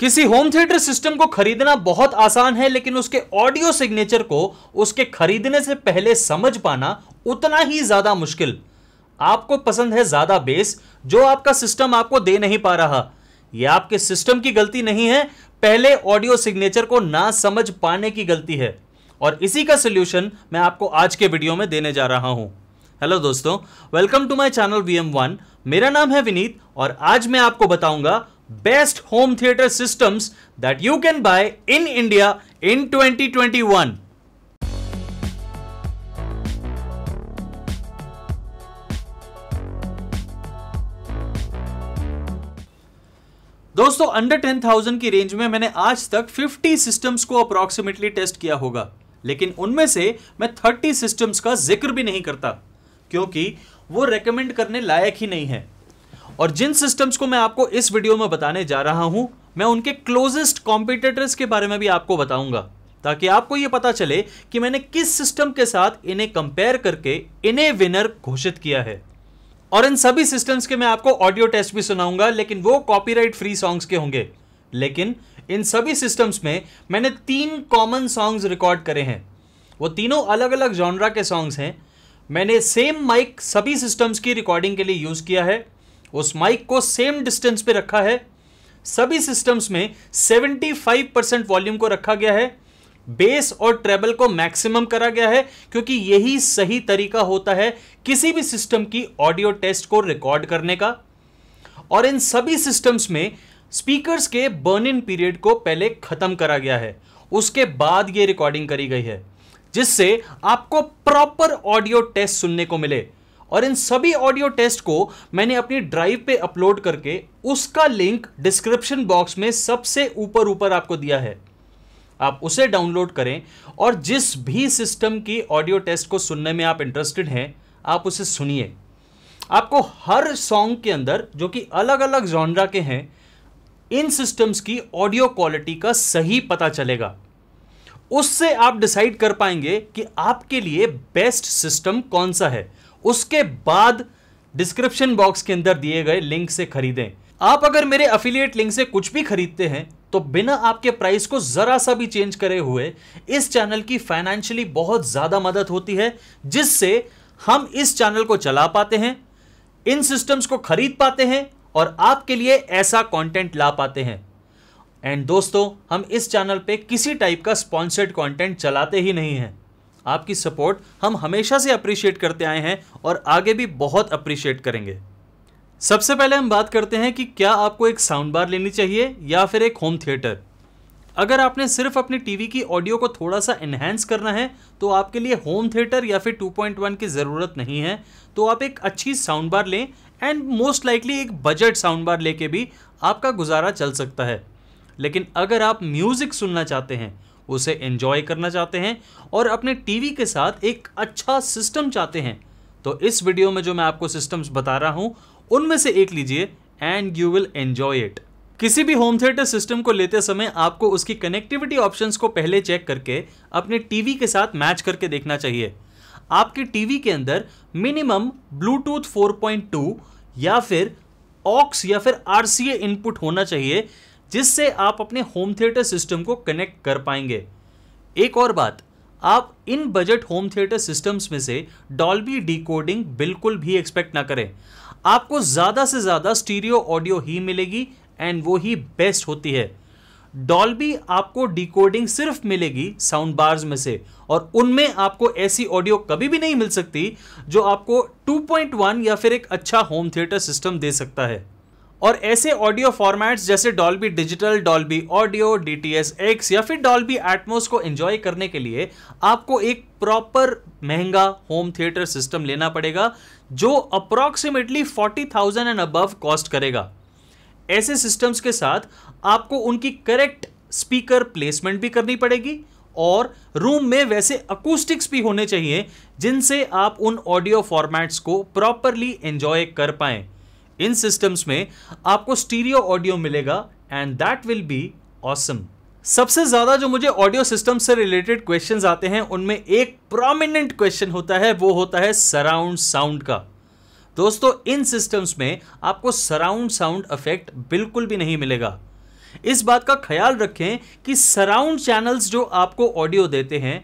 किसी home theatre system को खरीदना बहुत आसान है लेकिन उसके ऑडियो सिग्नेचर को उसके खरीदने से पहले समझ पाना उतना ही ज्यादा मुश्किल आपको पसंद है ज्यादा बेस जो आपका सिस्टम आपको दे नहीं पा रहा यह आपके सिस्टम की गलती नहीं है पहले ऑडियो सिग्नेचर को ना समझ पाने की गलती है और इसी का सोल्यूशन मैं आपको आज के वीडियो में देने जा रहा हूं हेलो दोस्तों welcome to my channel V M one मेरा नाम है विनीत और आज मैं आपको बताऊंगा best home theatre systems that you can buy in India in 2021. दोस्तों अंडर थाउजेंड की रेंज में मैंने आज तक 50 सिस्टम्स को अप्रोक्सीमेटली टेस्ट किया होगा लेकिन उनमें से मैं 30 सिस्टम्स का जिक्र भी नहीं करता क्योंकि वो रेकमेंड करने लायक ही नहीं है और जिन सिस्टम्स को मैं आपको इस वीडियो में बताने जा रहा हूं मैं उनके क्लोजेस्ट कॉम्पिटेटर्स के बारे में भी आपको बताऊंगा ताकि आपको यह पता चले कि मैंने किस सिस्टम के साथ इन्हें कंपेयर करके इन्हें विनर घोषित किया है और इन सभी सिस्टम्स के मैं आपको ऑडियो टेस्ट भी सुनाऊंगा लेकिन वो कॉपीराइट फ्री सॉन्ग्स के होंगे लेकिन इन सभी सिस्टम्स में मैंने तीन कॉमन सॉन्ग्स रिकॉर्ड करे हैं वो तीनों अलग अलग जॉनरा के सॉन्ग्स हैं मैंने सेम माइक सभी सिस्टम्स की रिकॉर्डिंग के लिए यूज़ किया है उस माइक को सेम डिस्टेंस पे रखा है सभी सिस्टम्स में 75 परसेंट वॉल्यूम को रखा गया है बेस और ट्रेबल को मैक्सिमम करा गया है क्योंकि यही सही तरीका होता है किसी भी सिस्टम की ऑडियो टेस्ट को रिकॉर्ड करने का और इन सभी सिस्टम्स में स्पीकर्स के बर्न इन पीरियड को पहले ख़त्म करा गया है उसके बाद ये रिकॉर्डिंग करी गई है जिससे आपको प्रॉपर ऑडियो टेस्ट सुनने को मिले और इन सभी ऑडियो टेस्ट को मैंने अपनी ड्राइव पे अपलोड करके उसका लिंक डिस्क्रिप्शन बॉक्स में सबसे ऊपर ऊपर आपको दिया है आप उसे डाउनलोड करें और जिस भी सिस्टम की ऑडियो टेस्ट को सुनने में आप इंटरेस्टेड हैं आप उसे सुनिए आपको हर सॉन्ग के अंदर जो कि अलग अलग जॉनरा के हैं इन सिस्टम्स की ऑडियो क्वालिटी का सही पता चलेगा उससे आप डिसाइड कर पाएंगे कि आपके लिए बेस्ट सिस्टम कौन सा है उसके बाद डिस्क्रिप्शन बॉक्स के अंदर दिए गए लिंक से खरीदें आप अगर मेरे अफिलिएट लिंक से कुछ भी खरीदते हैं तो बिना आपके प्राइस को ज़रा सा भी चेंज करे हुए इस चैनल की फाइनेंशियली बहुत ज़्यादा मदद होती है जिससे हम इस चैनल को चला पाते हैं इन सिस्टम्स को खरीद पाते हैं और आपके लिए ऐसा कंटेंट ला पाते हैं एंड दोस्तों हम इस चैनल पे किसी टाइप का स्पॉन्सर्ड कंटेंट चलाते ही नहीं हैं आपकी सपोर्ट हम हमेशा से अप्रिशिएट करते आए हैं और आगे भी बहुत अप्रिशिएट करेंगे सबसे पहले हम बात करते हैं कि क्या आपको एक साउंड बार लेनी चाहिए या फिर एक होम थिएटर अगर आपने सिर्फ अपनी टीवी की ऑडियो को थोड़ा सा एनहेंस करना है तो आपके लिए होम थिएटर या फिर 2.1 की ज़रूरत नहीं है तो आप एक अच्छी साउंड बार लें एंड मोस्ट लाइकली एक बजट साउंड बार लेके भी आपका गुजारा चल सकता है लेकिन अगर आप म्यूज़िक सुनना चाहते हैं उसे एंजॉय करना चाहते हैं और अपने टीवी के साथ एक अच्छा सिस्टम चाहते हैं तो इस वीडियो में जो मैं आपको सिस्टम्स बता रहा हूं उनमें से एक लीजिए and you will enjoy it किसी भी होम थिएटर सिस्टम को लेते समय आपको उसकी कनेक्टिविटी ऑप्शंस को पहले चेक करके अपने टीवी के साथ मैच करके देखना चाहिए आपके टीवी के अंदर मिनिमम ब्लूटूथ 4.2 या फिर ऑक्स या फिर आरसीए इनपुट होना चाहिए जिससे आप अपने होम थिएटर सिस्टम को कनेक्ट कर पाएंगे एक और बात आप इन बजट होम थिएटर सिस्टम्स में से डॉल्बी डिकोडिंग बिल्कुल भी एक्सपेक्ट ना करें आपको ज़्यादा से ज़्यादा स्टीरियो ऑडियो ही मिलेगी एंड वो ही बेस्ट होती है डॉल्बी आपको डिकोडिंग सिर्फ मिलेगी साउंड बार्स में से और उनमें आपको ऐसी ऑडियो कभी भी नहीं मिल सकती जो आपको 2.1 या फिर एक अच्छा होम थिएटर सिस्टम दे सकता है और ऐसे ऑडियो फॉर्मेट्स जैसे Dolby digital Dolby audio D T S X या फिर डॉल्बी एटमोस को एंजॉय करने के लिए आपको एक प्रॉपर महंगा होम थिएटर सिस्टम लेना पड़ेगा जो approximately forty thousand and above cost करेगा ऐसे सिस्टम्स के साथ आपको उनकी करेक्ट स्पीकर प्लेसमेंट भी करनी पड़ेगी और रूम में वैसे अकूस्टिक्स भी होने चाहिए जिनसे आप उन ऑडियो फॉर्मेट्स को प्रॉपरली एंजॉय कर पाएँ इन सिस्टम्स में आपको स्टीरियो ऑडियो मिलेगा and that will be awesome सबसे ज्यादा जो मुझे ऑडियो सिस्टम से रिलेटेड क्वेश्चंस आते हैं उनमें एक प्रोमिनेंट क्वेश्चन होता है वो होता है सराउंड साउंड का दोस्तों इन सिस्टम्स में आपको सराउंड साउंड इफेक्ट बिल्कुल भी नहीं मिलेगा इस बात का ख्याल रखें कि सराउंड चैनल्स जो आपको ऑडियो देते हैं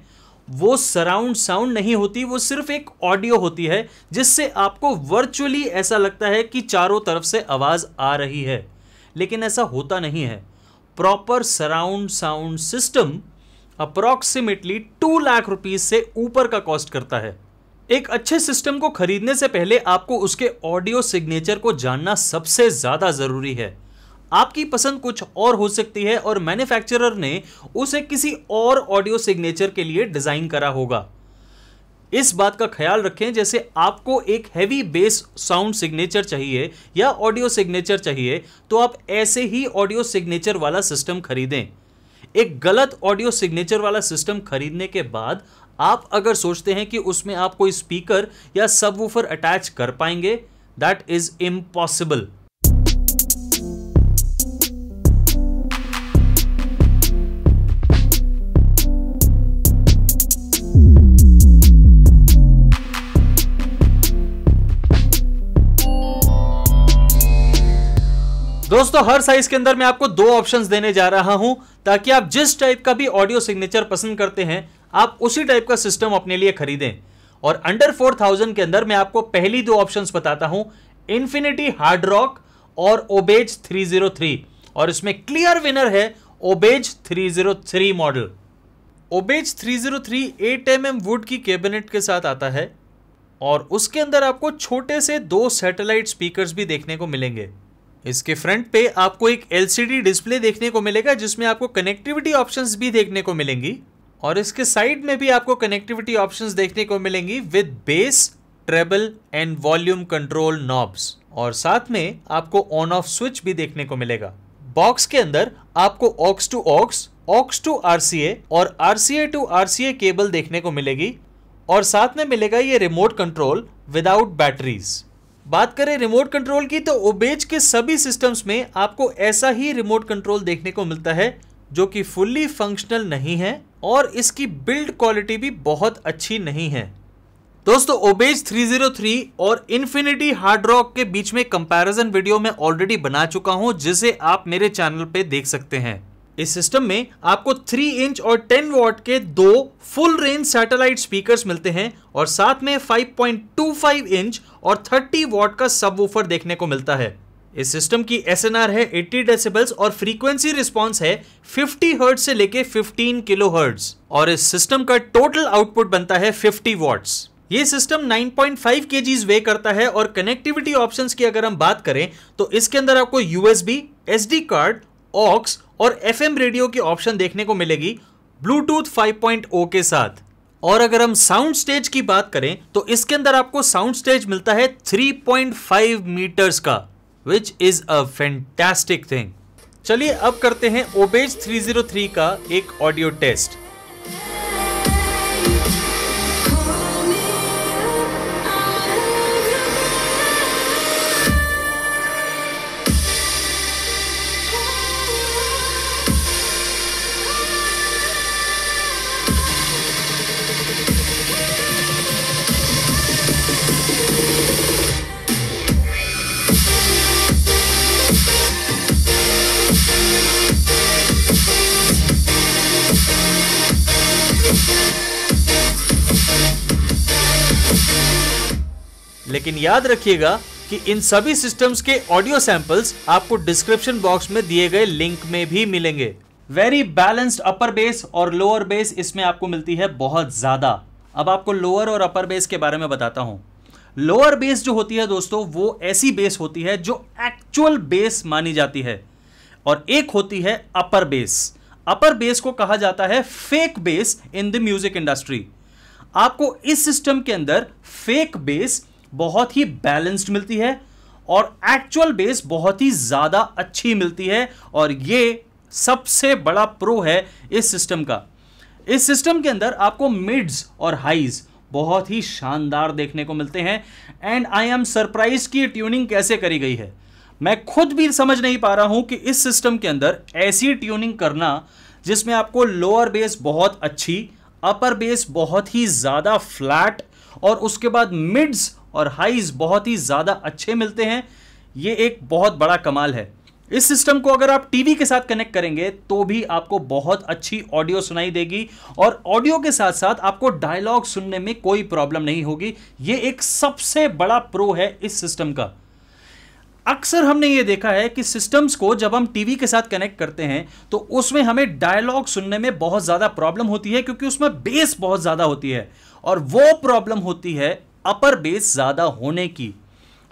वो सराउंड साउंड नहीं होती वो सिर्फ एक ऑडियो होती है जिससे आपको वर्चुअली ऐसा लगता है कि चारों तरफ से आवाज़ आ रही है लेकिन ऐसा होता नहीं है proper surround sound system approximately two lakh rupees से ऊपर का कॉस्ट करता है एक अच्छे सिस्टम को खरीदने से पहले आपको उसके ऑडियो सिग्नेचर को जानना सबसे ज़्यादा ज़रूरी है आपकी पसंद कुछ और हो सकती है और मैन्युफैक्चरर ने उसे किसी और ऑडियो सिग्नेचर के लिए डिज़ाइन करा होगा इस बात का ख्याल रखें जैसे आपको एक हैवी बेस साउंड सिग्नेचर चाहिए या ऑडियो सिग्नेचर चाहिए तो आप ऐसे ही ऑडियो सिग्नेचर वाला सिस्टम खरीदें एक गलत ऑडियो सिग्नेचर वाला सिस्टम खरीदने के बाद आप अगर सोचते हैं कि उसमें आप कोई स्पीकर या सबवूफर अटैच कर पाएंगे दैट इज इम्पॉसिबल दोस्तों हर साइज के अंदर मैं आपको दो ऑप्शंस देने जा रहा हूं ताकि आप जिस टाइप का भी ऑडियो सिग्नेचर पसंद करते हैं आप उसी टाइप का सिस्टम अपने लिए खरीदें और अंडर फोर थाउजेंड के अंदर मैं आपको पहली दो ऑप्शंस बताता हूं इन्फिनिटी हार्ड रॉक और ओबेज 303 और इसमें क्लियर विनर है Obage 303 model Obage 303 M M wood की कैबिनेट के साथ आता है और उसके अंदर आपको छोटे से दो सैटेलाइट स्पीकर भी देखने को मिलेंगे इसके फ्रंट पे आपको एक एलसीडी डिस्प्ले देखने को मिलेगा जिसमें आपको कनेक्टिविटी ऑप्शंस भी देखने को मिलेंगी और इसके साइड में भी आपको कनेक्टिविटी ऑप्शंस देखने को मिलेंगी with bass treble and volume control knobs और साथ में आपको ऑन ऑफ स्विच भी देखने को मिलेगा बॉक्स के अंदर आपको aux to aux aux to RCA और आरसीए टू आरसीए केबल देखने को मिलेगी और साथ में मिलेगा ये रिमोट कंट्रोल विदाउट बैटरीज बात करें रिमोट कंट्रोल की तो ओबेज के सभी सिस्टम्स में आपको ऐसा ही रिमोट कंट्रोल देखने को मिलता है जो कि फुल्ली फंक्शनल नहीं है और इसकी बिल्ड क्वालिटी भी बहुत अच्छी नहीं है दोस्तों ओबेज 303 और इन्फिनिटी हार्ड रॉक के बीच में कंपैरिजन वीडियो में ऑलरेडी बना चुका हूं जिसे आप मेरे चैनल पे देख सकते हैं इस सिस्टम में आपको 3 इंच और 10 वॉट के दो फुल रेंज सैटेलाइट स्पीकर्स मिलते हैं और साथ में 5.25 इंच और 30 वॉट का सब देखने को मिलता है इस सिस्टम की एस है 80 डेसिबल्स और फ्रीक्वेंसी रिस्पांस है 50 हर्ट से लेके 15 किलो हर्ट और इस सिस्टम का टोटल आउटपुट बनता है 50 वॉट्स ये सिस्टम 9.5 केजीज वे करता है और कनेक्टिविटी ऑप्शंस की अगर हम बात करें तो इसके अंदर आपको यूएसबी एस कार्ड ऑक्स और एफ रेडियो की ऑप्शन देखने को मिलेगी ब्लूटूथ फाइव oh के साथ और अगर हम साउंड स्टेज की बात करें तो इसके अंदर आपको साउंड स्टेज मिलता है 3.5 मीटर्स का which is a fantastic thing चलिए अब करते हैं ओबेज 303 का एक ऑडियो टेस्ट लेकिन याद रखिएगा कि इन सभी सिस्टम्स के ऑडियो सैंपल्स आपको डिस्क्रिप्शन बॉक्स में दिए गए लिंक में भी मिलेंगे वेरी बैलेंस्ड अपर बेस और लोअर बेस इसमें आपको मिलती है बहुत ज़्यादा अब आपको लोअर और अपर बेस के बारे में बताता हूं लोअर बेस जो होती है दोस्तों वो ऐसी बेस होती है जो एक्चुअल बेस मानी जाती है और एक होती है अपर बेस अपर बेस को कहा जाता है fake bass in the music industry आपको इस सिस्टम के अंदर फेक बेस बहुत ही बैलेंस्ड मिलती है और एक्चुअल बेस बहुत ही ज़्यादा अच्छी मिलती है और ये सबसे बड़ा प्रो है इस सिस्टम का इस सिस्टम के अंदर आपको मिड्स और हाइज़ बहुत ही शानदार देखने को मिलते हैं एंड आई एम सरप्राइज की ट्यूनिंग कैसे करी गई है मैं खुद भी समझ नहीं पा रहा हूं कि इस सिस्टम के अंदर ऐसी ट्यूनिंग करना जिसमें आपको लोअर बेस बहुत अच्छी अपर बेस बहुत ही ज़्यादा फ्लैट और उसके बाद मिड्स और हाइज बहुत ही ज़्यादा अच्छे मिलते हैं ये एक बहुत बड़ा कमाल है इस सिस्टम को अगर आप टीवी के साथ कनेक्ट करेंगे तो भी आपको बहुत अच्छी ऑडियो सुनाई देगी और ऑडियो के साथ साथ आपको डायलॉग सुनने में कोई प्रॉब्लम नहीं होगी ये एक सबसे बड़ा प्रो है इस सिस्टम का अक्सर हमने ये देखा है कि सिस्टम्स को जब हम टीवी के साथ कनेक्ट करते हैं तो उसमें हमें डायलॉग सुनने में बहुत ज़्यादा प्रॉब्लम होती है क्योंकि उसमें बेस बहुत ज़्यादा होती है और वो प्रॉब्लम होती है अपर बेस ज़्यादा होने की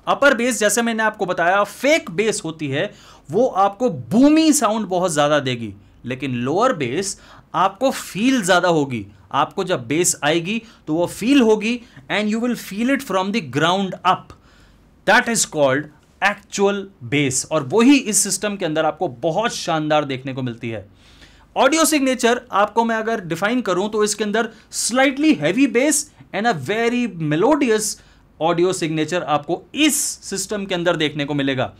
अपर बेस जैसे मैंने आपको बताया फेक बेस होती है वो आपको बूमी साउंड बहुत ज़्यादा देगी लेकिन लोअर बेस आपको फील ज़्यादा होगी आपको जब बेस आएगी तो वो फील होगी and you will feel it from the ground up that is called actual bass और वही इस सिस्टम के अंदर आपको बहुत शानदार देखने को मिलती है ऑडियो सिग्नेचर आपको मैं अगर डिफाइन करूं तो इसके अंदर slightly heavy bass and a very melodious audio signature आपको इस सिस्टम के अंदर देखने को मिलेगा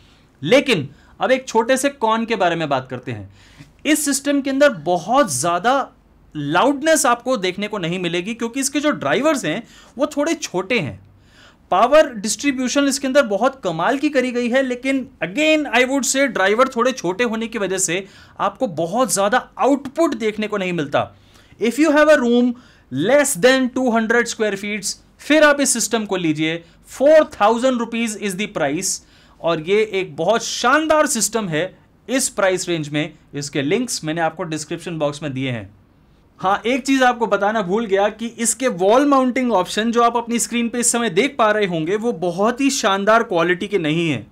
लेकिन अब एक छोटे से कॉन के बारे में बात करते हैं इस सिस्टम के अंदर बहुत ज़्यादा लाउडनेस आपको देखने को नहीं मिलेगी क्योंकि इसके जो ड्राइवर्स हैं वो थोड़े छोटे हैं पावर डिस्ट्रीब्यूशन इसके अंदर बहुत कमाल की करी गई है लेकिन again I would say driver थोड़े छोटे होने की वजह से आपको बहुत ज़्यादा आउटपुट देखने को नहीं मिलता if you have a room less than 200 square feets फिर आप इस सिस्टम को लीजिए four thousand rupees is the price और ये एक बहुत शानदार सिस्टम है इस प्राइस रेंज में इसके लिंक्स मैंने आपको डिस्क्रिप्शन बॉक्स में दिए हैं हाँ एक चीज़ आपको बताना भूल गया कि इसके वॉल माउंटिंग ऑप्शन जो आप अपनी स्क्रीन पे इस समय देख पा रहे होंगे वो बहुत ही शानदार क्वालिटी के नहीं है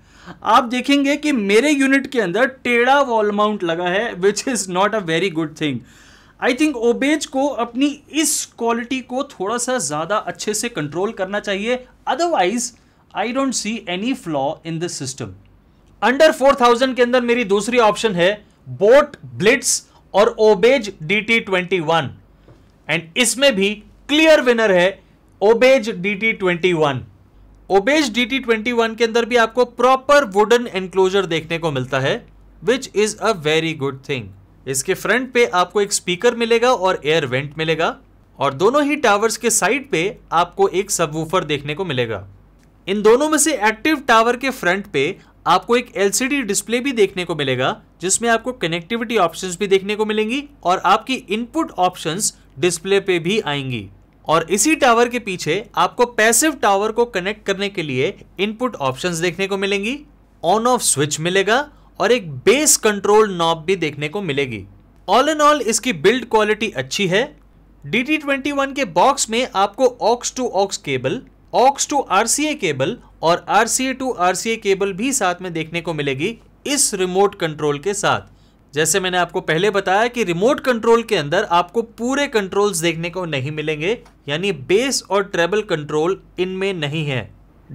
आप देखेंगे कि मेरे यूनिट के अंदर टेढ़ा वॉल माउंट लगा है which is not a very good thing I think Obage को अपनी इस क्वालिटी को थोड़ा सा ज़्यादा अच्छे से कंट्रोल करना चाहिए otherwise I don't see any flaw in this system under four thousand के अंदर मेरी दूसरी ऑप्शन है बोट ब्लिट्स और obeys D T twenty one and इसमें भी क्लियर विनर है obeys D T twenty one Obage D T twenty one के अंदर भी आपको प्रॉपर वुडन एनक्लोजर देखने को मिलता है which is a very good thing इसके फ्रंट पे आपको एक स्पीकर मिलेगा और एयर वेंट मिलेगा और दोनों ही टावर्स के साइड पे आपको एक सबवूफर देखने को मिलेगा इन दोनों में से एक्टिव टावर के फ्रंट पे आपको एक एल डिस्प्ले भी देखने को मिलेगा जिसमें आपको कनेक्टिविटी ऑप्शंस भी देखने को मिलेंगी और आपकी इनपुट ऑप्शंस डिस्प्ले पे भी आएंगी और इसी टावर के पीछे आपको पैसिव टावर को कनेक्ट करने के लिए इनपुट ऑप्शंस देखने को मिलेंगी ऑन ऑफ स्विच मिलेगा और एक बेस कंट्रोल नॉब भी देखने को मिलेगी ऑल एंड ऑल इसकी बिल्ड क्वालिटी अच्छी है डी के बॉक्स में आपको aux to aux cable aux to R cable और R C to R C cable भी साथ में देखने को मिलेगी इस रिमोट कंट्रोल के साथ जैसे मैंने आपको पहले बताया कि रिमोट कंट्रोल के अंदर आपको पूरे कंट्रोल्स देखने को नहीं मिलेंगे यानी बेस और ट्रेबल कंट्रोल इनमें नहीं है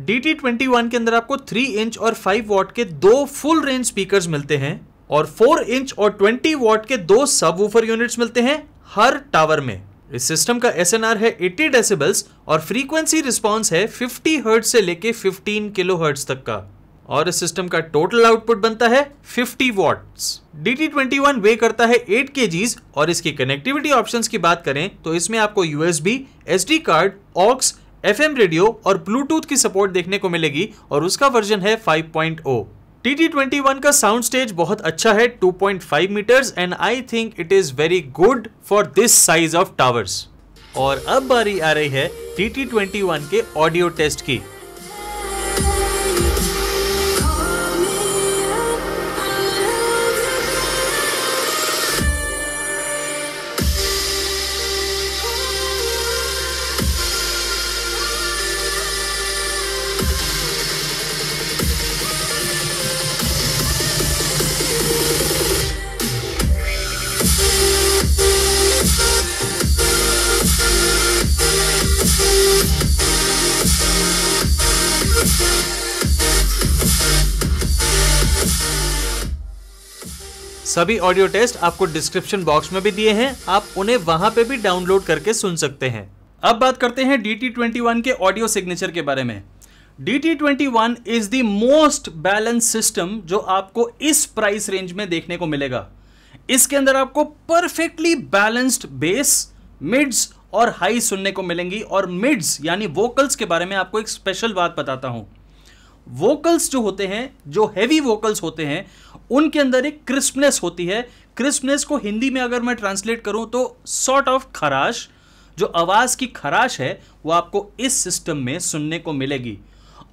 डी टी ट्वेंटी वन के अंदर आपको थ्री इंच और फाइव वॉट के दो फुल रेंज स्पीकर मिलते हैं और फोर इंच और ट्वेंटी वॉट के दो सब यूनिट्स मिलते हैं हर टावर में इस सिस्टम का एस है 80 डेसिबल्स और फ्रीक्वेंसी रिस्पॉन्स है 50 हर्ट्ज से लेके 15 किलो हर्ट्ज तक का और इस सिस्टम का टोटल आउटपुट बनता है 50 watts D T twenty one weigh करता है 8 के और इसकी कनेक्टिविटी ऑप्शंस की बात करें तो इसमें आपको USB S card aux F radio और ब्लूटूथ की सपोर्ट देखने को मिलेगी और उसका वर्जन है 5.0 टी टी ट्वेंटी वन का साउंड स्टेज बहुत अच्छा है 2.5 metres and I think it is very good for this size of towers और अब बारी आ रही है टी टी ट्वेंटी वन के ऑडियो टेस्ट की सभी ऑडियो टेस्ट आपको डिस्क्रिप्शन बॉक्स में भी दिए हैं आप उन्हें वहां पे भी डाउनलोड करके सुन सकते हैं अब बात करते हैं डी टी ट्वेंटी वन के ऑडियो सिग्नेचर के बारे में D T twenty one is the most balance system जो आपको इस प्राइस रेंज में देखने को मिलेगा इसके अंदर आपको परफेक्टली बैलेंस्ड बेस मिड्स और हाई सुनने को मिलेंगी और मिड्स यानी वोकल्स के बारे में आपको एक स्पेशल बात बताता हूं वोकल्स जो होते हैं जो हैवी वोकल्स होते हैं उनके अंदर एक क्रिस्पनेस होती है क्रिस्पनेस को हिंदी में अगर मैं ट्रांसलेट करूं तो सॉर्ट ऑफ खराश जो आवाज़ की खराश है वो आपको इस सिस्टम में सुनने को मिलेगी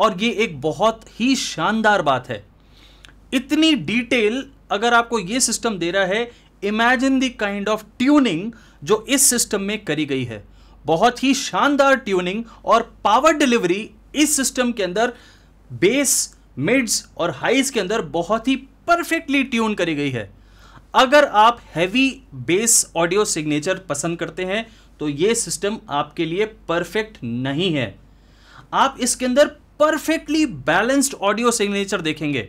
और ये एक बहुत ही शानदार बात है इतनी डिटेल अगर आपको ये सिस्टम दे रहा है imagine the kind of tuning जो इस सिस्टम में करी गई है बहुत ही शानदार ट्यूनिंग और पावर डिलीवरी इस सिस्टम के अंदर बेस मिड्स और हाइज के अंदर बहुत ही परफेक्टली ट्यून करी गई है अगर आप हैवी बेस ऑडियो सिग्नेचर पसंद करते हैं तो ये सिस्टम आपके लिए परफेक्ट नहीं है आप इसके अंदर परफेक्टली बैलेंस्ड ऑडियो सिग्नेचर देखेंगे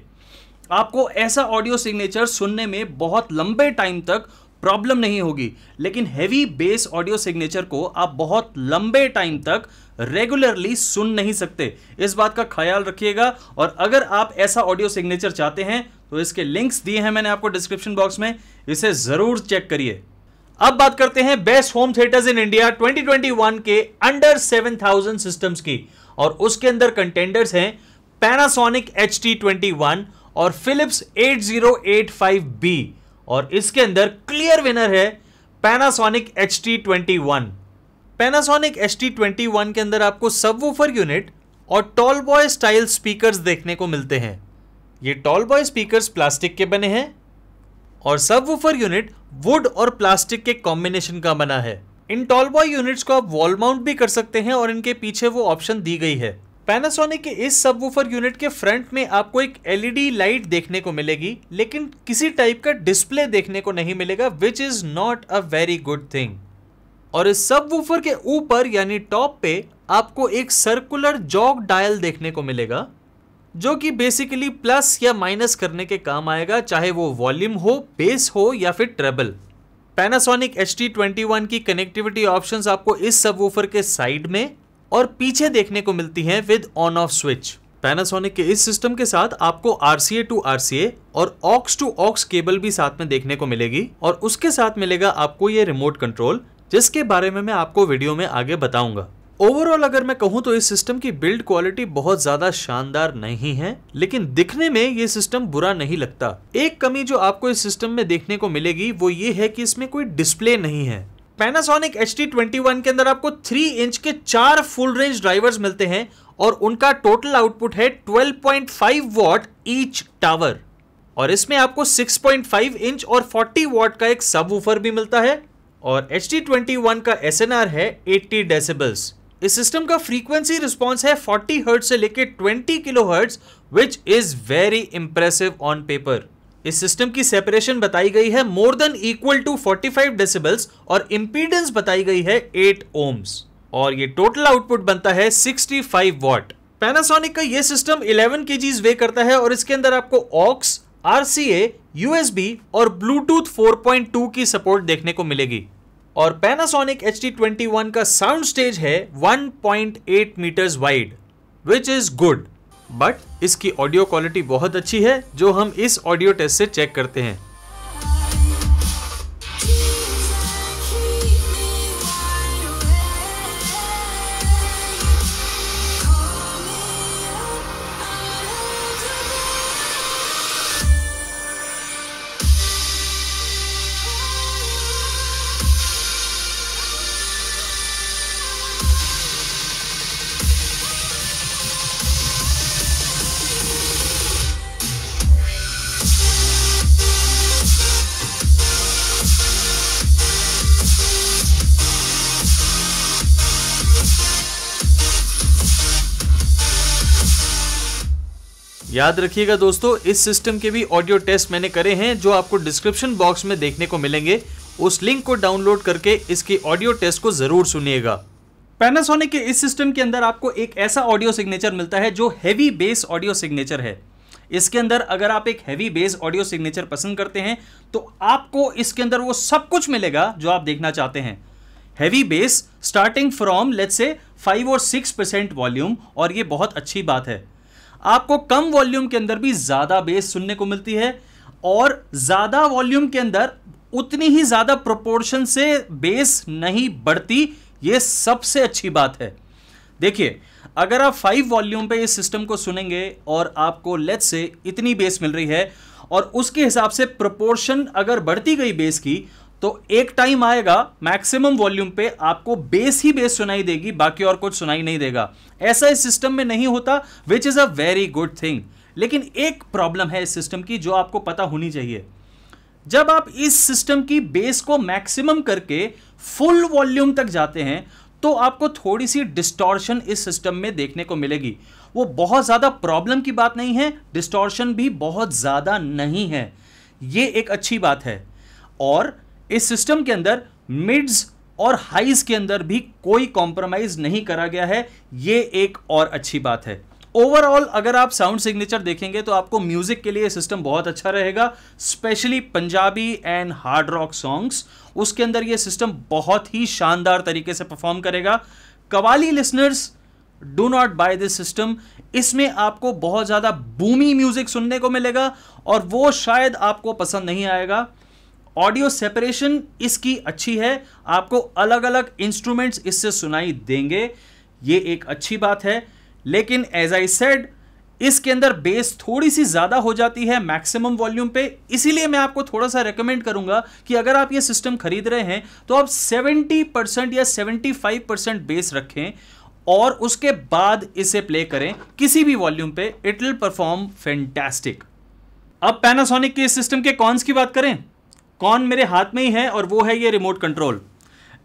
आपको ऐसा ऑडियो सिग्नेचर सुनने में बहुत लंबे टाइम तक प्रॉब्लम नहीं होगी लेकिन हैवी बेस ऑडियो सिग्नेचर को आप बहुत लंबे टाइम तक रेगुलरली सुन नहीं सकते इस बात का ख्याल रखिएगा और अगर आप ऐसा ऑडियो सिग्नेचर चाहते हैं तो इसके लिंक्स दिए हैं मैंने आपको डिस्क्रिप्शन बॉक्स में इसे ज़रूर चेक करिए अब बात करते हैं best home theatres in India 2021 के अंडर 7000 सिस्टम्स की और उसके अंदर कंटेंडर्स हैं पैनासोनिक एच टी और फिलिप्स 8085B और इसके अंदर क्लियर विनर है Panasonic H T twenty one Panasonic H T twenty one के अंदर आपको वूफर यूनिट और टॉल बॉय स्टाइल स्पीकर देखने को मिलते हैं ये टॉल बॉय स्पीकर प्लास्टिक के बने हैं और सब वूफर यूनिट वुड और प्लास्टिक के कॉम्बिनेशन का बना है इन टॉल बॉय यूनिट्स को आप वॉल माउंट भी कर सकते हैं और इनके पीछे वो ऑप्शन दी गई है पैनासोनिक के इस सबवूफर यूनिट के फ्रंट में आपको एक एलईडी लाइट देखने को मिलेगी लेकिन किसी टाइप का डिस्प्ले देखने को नहीं मिलेगा which is not a very good thing और इस सबवूफर के ऊपर यानी टॉप पे आपको एक सर्कुलर जॉग डायल देखने को मिलेगा जो कि बेसिकली प्लस या माइनस करने के काम आएगा चाहे वो वॉल्यूम हो बेस हो या फिर ट्रेबल पैनासोनिक एच की कनेक्टिविटी ऑप्शंस आपको इस सबवूफर के साइड में और पीछे देखने को मिलती है with on off switch Panasonic के इस सिस्टम के साथ आपको आरसीए टू आरसीए और ऑक्स टू ऑक्स केबल भी साथ में देखने को मिलेगी और उसके साथ मिलेगा आपको ये रिमोट कंट्रोल जिसके बारे में मैं आपको वीडियो में आगे बताऊंगा ओवरऑल अगर मैं कहूं तो इस सिस्टम की बिल्ड क्वालिटी बहुत ज्यादा शानदार नहीं है लेकिन दिखने में ये सिस्टम बुरा नहीं लगता एक कमी जो आपको इस सिस्टम में देखने को मिलेगी वो ये है कि इसमें कोई डिस्प्ले नहीं है पैनासोनिक एच टी के अंदर आपको थ्री इंच के चार फुल रेंज ड्राइवर्स मिलते हैं और उनका टोटल आउटपुट है 12.5 पॉइंट वॉट ईच टावर और इसमें आपको 6.5 इंच और 40 वॉट का एक सब भी मिलता है और एच टी का एस है 80 डेसिबल्स इस सिस्टम का फ्रीक्वेंसी रिस्पॉन्स है 40 हर्ट से लेके 20 kilo hertz which is very impressive on paper इस सिस्टम की सेपरेशन बताई गई है more than equal to 45 decibels और इंपीडेंस बताई गई है 8 ओम्स और ये टोटल आउटपुट बनता है 65 वॉट पैनासोनिक का ये सिस्टम 11 के वे करता है और इसके अंदर आपको ऑक्स आर यूएसबी और ब्लूटूथ 4.2 की सपोर्ट देखने को मिलेगी और पैनासोनिक एच का साउंड स्टेज है one point wide which is good but इसकी ऑडियो क्वालिटी बहुत अच्छी है जो हम इस ऑडियो टेस्ट से चेक करते हैं याद रखिएगा दोस्तों इस सिस्टम के भी ऑडियो टेस्ट मैंने करे हैं जो आपको डिस्क्रिप्शन बॉक्स में देखने को मिलेंगे उस लिंक को डाउनलोड करके इसके ऑडियो टेस्ट को जरूर सुनिएगा पैनासोनिक के इस सिस्टम के अंदर आपको एक ऐसा ऑडियो सिग्नेचर मिलता है जो हैवी बेस ऑडियो सिग्नेचर है इसके अंदर अगर आप एक हैवी बेस ऑडियो सिग्नेचर पसंद करते हैं तो आपको इसके अंदर वो सब कुछ मिलेगा जो आप देखना चाहते हैं heavy bass starting from let's say five और सिक्स परसेंट वॉल्यूम और ये बहुत अच्छी बात है आपको कम वॉल्यूम के अंदर भी ज़्यादा बेस सुनने को मिलती है और ज़्यादा वॉल्यूम के अंदर उतनी ही ज़्यादा प्रोपोर्शन से बेस नहीं बढ़ती ये सबसे अच्छी बात है देखिए अगर आप फाइव वॉल्यूम पे इस सिस्टम को सुनेंगे और आपको लेट से इतनी बेस मिल रही है और उसके हिसाब से प्रोपोर्शन अगर बढ़ती गई बेस की तो एक टाइम आएगा मैक्सिमम वॉल्यूम पे आपको बेस ही बेस सुनाई देगी बाकी और कुछ सुनाई नहीं देगा ऐसा इस सिस्टम में नहीं होता which is a very good thing लेकिन एक प्रॉब्लम है इस सिस्टम की जो आपको पता होनी चाहिए जब आप इस सिस्टम की बेस को मैक्सिमम करके फुल वॉल्यूम तक जाते हैं तो आपको थोड़ी सी डिस्टॉर्शन इस सिस्टम में देखने को मिलेगी वो बहुत ज़्यादा प्रॉब्लम की बात नहीं है डिस्टॉर्शन भी बहुत ज़्यादा नहीं है ये एक अच्छी बात है और इस सिस्टम के अंदर मिड्स और हाइज के अंदर भी कोई कॉम्प्रोमाइज नहीं करा गया है यह एक और अच्छी बात है ओवरऑल अगर आप साउंड सिग्नेचर देखेंगे तो आपको म्यूजिक के लिए सिस्टम बहुत अच्छा रहेगा specially Punjabi and hard rock songs उसके अंदर यह सिस्टम बहुत ही शानदार तरीके से परफॉर्म करेगा qawwali listeners do not buy this system इसमें आपको बहुत ज़्यादा बूमी म्यूजिक सुनने को मिलेगा और वो शायद आपको पसंद नहीं आएगा ऑडियो सेपरेशन इसकी अच्छी है आपको अलग अलग इंस्ट्रूमेंट्स इससे सुनाई देंगे ये एक अच्छी बात है लेकिन एज आई सेड इसके अंदर बेस थोड़ी सी ज़्यादा हो जाती है मैक्सिमम वॉल्यूम पे इसीलिए मैं आपको थोड़ा सा रेकमेंड करूंगा कि अगर आप ये सिस्टम खरीद रहे हैं तो आप 70 परसेंट या 75 परसेंट बेस रखें और उसके बाद इसे प्ले करें किसी भी वॉल्यूम पे इट विल परफॉर्म फैंटेस्टिक अब पैनासोनिक के सिस्टम के कॉन्स की बात करें कौन मेरे हाथ में ही है और वो है ये रिमोट कंट्रोल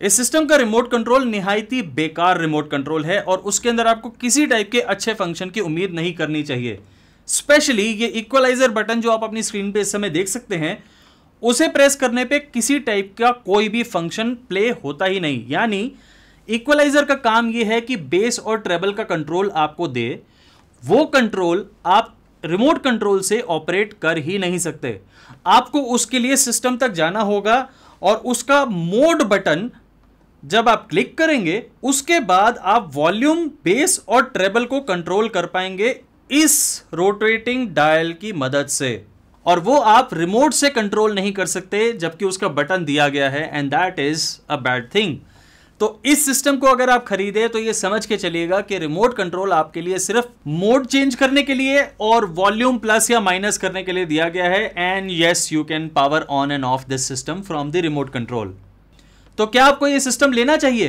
इस सिस्टम का रिमोट कंट्रोल निहायती बेकार रिमोट कंट्रोल है और उसके अंदर आपको किसी टाइप के अच्छे फंक्शन की उम्मीद नहीं करनी चाहिए स्पेशली ये इक्वलाइजर बटन जो आप अपनी स्क्रीन पे इस समय देख सकते हैं उसे प्रेस करने पे किसी टाइप का कोई भी फंक्शन प्ले होता ही नहीं यानी इक्वलाइजर का काम ये है कि बेस और ट्रेबल का कंट्रोल आपको दे वो कंट्रोल आप रिमोट कंट्रोल से ऑपरेट कर ही नहीं सकते आपको उसके लिए सिस्टम तक जाना होगा और उसका मोड बटन जब आप क्लिक करेंगे उसके बाद आप वॉल्यूम बेस और ट्रेबल को कंट्रोल कर पाएंगे इस रोटेटिंग डायल की मदद से और वो आप रिमोट से कंट्रोल नहीं कर सकते जबकि उसका बटन दिया गया है and that is a bad thing तो इस सिस्टम को अगर आप खरीदे तो ये समझ के चलिएगा कि रिमोट कंट्रोल आपके लिए सिर्फ मोड चेंज करने के लिए और वॉल्यूम प्लस या माइनस करने के लिए दिया गया है and yes you can power on and off this system from the remote control तो क्या आपको ये सिस्टम लेना चाहिए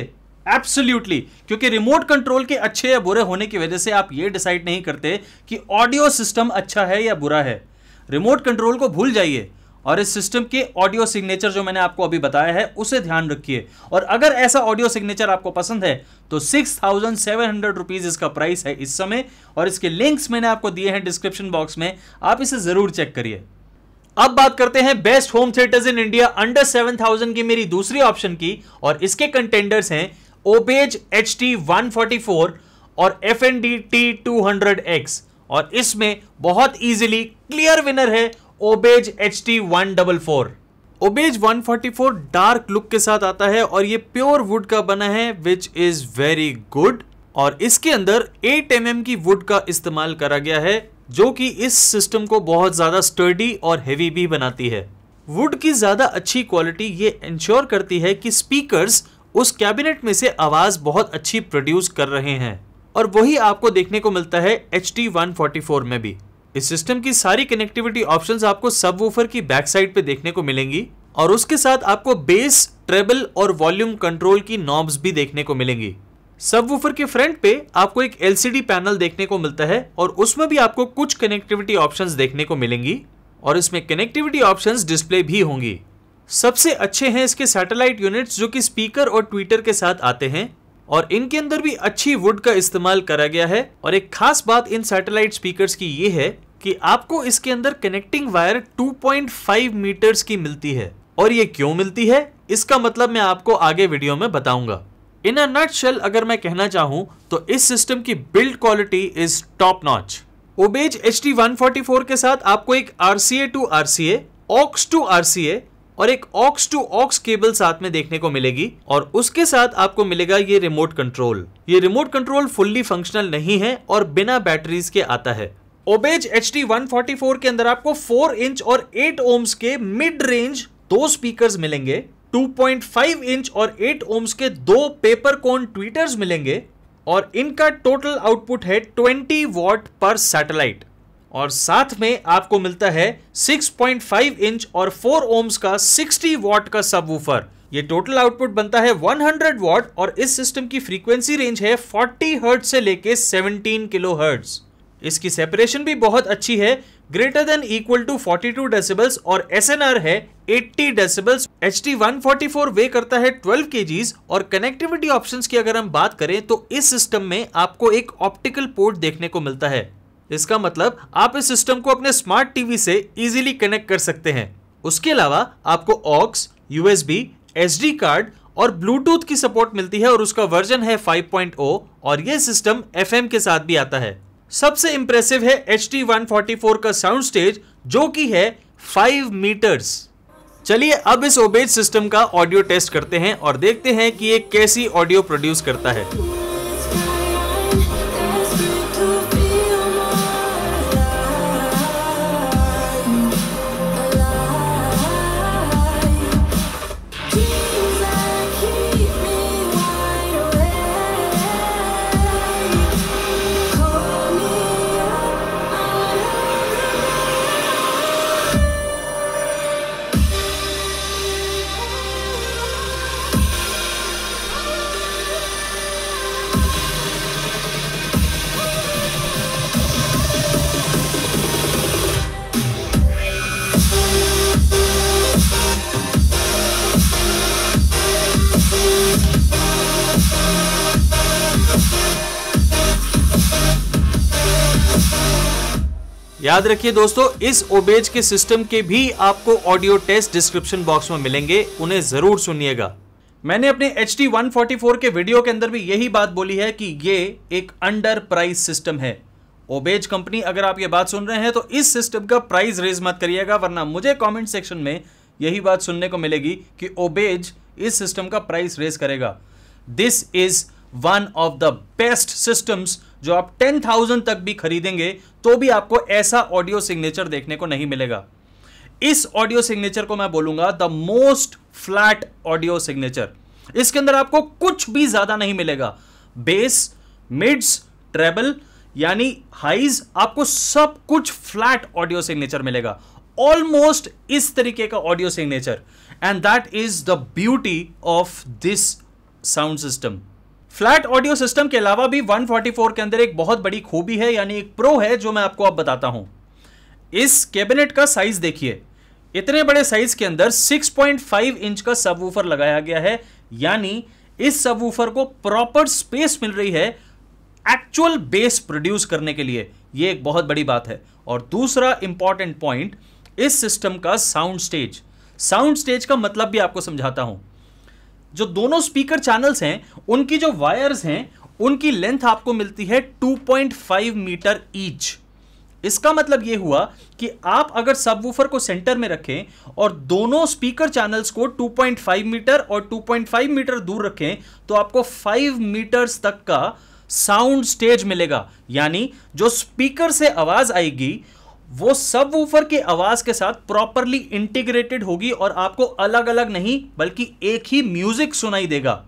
एब्सोल्यूटली क्योंकि रिमोट कंट्रोल के अच्छे या बुरे होने की वजह से आप ये डिसाइड नहीं करते कि ऑडियो सिस्टम अच्छा है या बुरा है रिमोट कंट्रोल को भूल जाइए और इस सिस्टम के ऑडियो सिग्नेचर जो मैंने आपको अभी बताया है उसे ध्यान रखिए और अगर ऐसा ऑडियो सिग्नेचर आपको पसंद है तो six thousand seven hundred rupees इसका प्राइस है इस समय और इसके लिंक्स मैंने आपको दिए हैं डिस्क्रिप्शन बॉक्स में आप इसे ज़रूर चेक करिए अब बात करते हैं best home theatres in India under seven की मेरी दूसरी ऑप्शन की और इसके कंटेंडर्स हैं ओबेज एच टी और एफ एन और इसमें बहुत इजीली क्लियर विनर है Obage H T one double four Obage one forty four dark look के साथ आता है और ये प्योर वुड का बना है विच इज वेरी गुड और इसके अंदर एट एम एम की वुड का इस्तेमाल करा गया है जो कि इस सिस्टम को बहुत ज़्यादा स्टर्डी और हेवी भी बनाती है वुड की ज़्यादा अच्छी क्वालिटी ये इंश्योर करती है कि स्पीकर्स उस कैबिनेट में से आवाज़ बहुत अच्छी प्रोड्यूस कर रहे हैं और वही आपको देखने को मिलता है एच टी में भी इस सिस्टम की सारी कनेक्टिविटी ऑप्शंस आपको सब सबवूफर की बैक साइड पे देखने को मिलेंगी और उसके साथ आपको बेस ट्रेबल और वॉल्यूम कंट्रोल की नॉब्स भी देखने को मिलेंगी सब सबवूफर के फ्रंट पे आपको एक एलसीडी पैनल देखने को मिलता है और उसमें भी आपको कुछ कनेक्टिविटी ऑप्शंस देखने को मिलेंगी और इसमें कनेक्टिविटी ऑप्शंस डिस्प्ले भी होंगी सबसे अच्छे हैं इसके सैटेलाइट यूनिट्स जो कि स्पीकर और ट्विटर के साथ आते हैं और इनके अंदर भी अच्छी वुड का इस्तेमाल करा गया है और एक खास बात इन सैटेलाइट स्पीकर्स की ये है कि आपको इसके अंदर कनेक्टिंग वायर 2.5 मीटर्स की मिलती है और ये क्यों मिलती है इसका मतलब मैं आपको आगे वीडियो में बताऊंगा इन अ शेल अगर मैं कहना चाहूं तो इस सिस्टम की build quality is top notch Obage H T के साथ आपको एक R C A to R C aux to R C A और एक ऑक्स टू ऑक्स केबल साथ में देखने को मिलेगी और उसके साथ आपको मिलेगा ये रिमोट कंट्रोल ये रिमोट कंट्रोल फुल्ली फंक्शनल नहीं है और बिना बैटरीज के आता है ओबेज एच डी के अंदर आपको फोर इंच और एट ओम्स के मिड रेंज दो स्पीकर मिलेंगे 2.5 इंच और 8 ओम्स के दो पेपर कोन ट्वीटर्स मिलेंगे और इनका टोटल आउटपुट है 20 वॉट पर सैटेलाइट और साथ में आपको मिलता है 6.5 इंच और 4 ओम्स का 60 वॉट का सबवूफर ये टोटल आउटपुट बनता है 100 वॉट और इस सिस्टम की फ्रीक्वेंसी रेंज है 40 हर्ट से लेके 17 किलो हर्ट्स इसकी सेपरेशन भी बहुत अच्छी है greater than equal to 42 decibels और एस है 80 डेसिबल्स एच टी वे करता है 12 के और कनेक्टिविटी ऑप्शंस की अगर हम बात करें तो इस सिस्टम में आपको एक ऑप्टिकल पोर्ट देखने को मिलता है इसका मतलब आप इस सिस्टम को अपने स्मार्ट टीवी से इजीली कनेक्ट कर सकते हैं उसके अलावा आपको ऑक्स यूएसबी एस कार्ड और ब्लूटूथ की सपोर्ट मिलती है और उसका वर्जन है 5.0 और यह सिस्टम एफ के साथ भी आता है सबसे इंप्रेसिव है एच टी का साउंड स्टेज जो कि है 5 मीटर्स चलिए अब इस ओबेज सिस्टम का ऑडियो टेस्ट करते हैं और देखते हैं कि ये कैसी ऑडियो प्रोड्यूस करता है याद रखिए दोस्तों इस ओबेज के सिस्टम के भी आपको ऑडियो टेस्ट डिस्क्रिप्शन बॉक्स में मिलेंगे उन्हें जरूर सुनिएगा मैंने अपने एच डी के वीडियो के अंदर भी यही बात बोली है कि ये एक अंडर प्राइस सिस्टम है ओबेज कंपनी अगर आप ये बात सुन रहे हैं तो इस सिस्टम का प्राइस रेज मत करिएगा वरना मुझे कमेंट सेक्शन में यही बात सुनने को मिलेगी कि ओबेज इस सिस्टम का प्राइस रेज करेगा this is one of the best systems जो आप टेन थाउजेंड तक भी खरीदेंगे तो भी आपको ऐसा ऑडियो सिग्नेचर देखने को नहीं मिलेगा इस ऑडियो सिग्नेचर को मैं बोलूंगा the most flat audio signature इसके अंदर आपको कुछ भी ज्यादा नहीं मिलेगा बेस मिड्स ट्रेबल यानी हाइज आपको सब कुछ फ्लैट ऑडियो सिग्नेचर मिलेगा ऑलमोस्ट इस तरीके का audio signature and that is the beauty of this sound system flat audio system के अलावा भी 144 के अंदर एक बहुत बड़ी खूबी है यानी एक प्रो है जो मैं आपको अब आप बताता हूं इस कैबिनेट का साइज देखिए इतने बड़े साइज के अंदर 6.5 इंच का सबवूफर लगाया गया है यानी इस सबवूफर को प्रॉपर स्पेस मिल रही है एक्चुअल बेस प्रोड्यूस करने के लिए यह एक बहुत बड़ी बात है और दूसरा इंपॉर्टेंट पॉइंट इस सिस्टम का साउंड स्टेज साउंड स्टेज का मतलब भी आपको समझाता हूं जो दोनों स्पीकर चैनल्स हैं उनकी जो वायर्स हैं उनकी लेंथ आपको मिलती है 2.5 मीटर ईच इसका मतलब यह हुआ कि आप अगर सबवूफर को सेंटर में रखें और दोनों स्पीकर चैनल्स को 2.5 मीटर और 2.5 मीटर दूर रखें तो आपको 5 मीटर्स तक का साउंड स्टेज मिलेगा यानी जो स्पीकर से आवाज आएगी वो सब वूफर के आवाज के साथ प्रॉपरली इंटीग्रेटेड होगी और आपको अलग अलग नहीं बल्कि एक ही म्यूजिक सुनाई देगा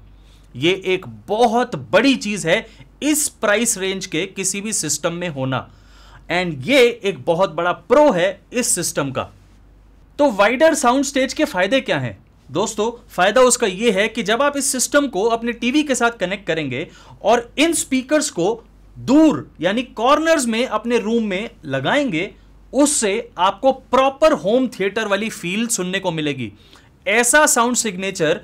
ये एक बहुत बड़ी चीज है इस प्राइस रेंज के किसी भी सिस्टम में होना एंड ये एक बहुत बड़ा प्रो है इस सिस्टम का तो वाइडर साउंड स्टेज के फायदे क्या हैं दोस्तों फायदा उसका यह है कि जब आप इस सिस्टम को अपने टीवी के साथ कनेक्ट करेंगे और इन स्पीकर्स को दूर यानी कॉर्नर्स में अपने रूम में लगाएंगे उससे आपको प्रॉपर होम थिएटर वाली फील सुनने को मिलेगी ऐसा साउंड सिग्नेचर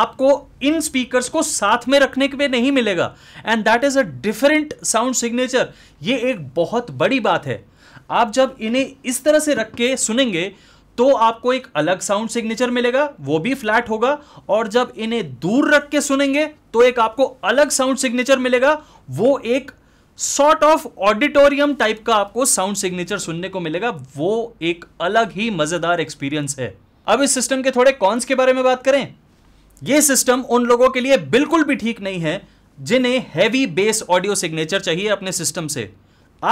आपको इन स्पीकर्स को साथ में रखने के पे नहीं मिलेगा and that is a different sound signature ये एक बहुत बड़ी बात है आप जब इन्हें इस तरह से रख के सुनेंगे तो आपको एक अलग साउंड सिग्नेचर मिलेगा वो भी फ्लैट होगा और जब इन्हें दूर रख के सुनेंगे तो एक आपको अलग साउंड सिग्नेचर मिलेगा वो एक सॉर्ट ऑफ ऑडिटोरियम टाइप का आपको साउंड सिग्नेचर सुनने को मिलेगा वो एक अलग ही मजेदार एक्सपीरियंस है अब इस सिस्टम के थोड़े कॉन्स के बारे में बात करें यह सिस्टम उन लोगों के लिए बिल्कुल भी ठीक नहीं है जिन्हें हैवी बेस ऑडियो सिग्नेचर चाहिए अपने सिस्टम से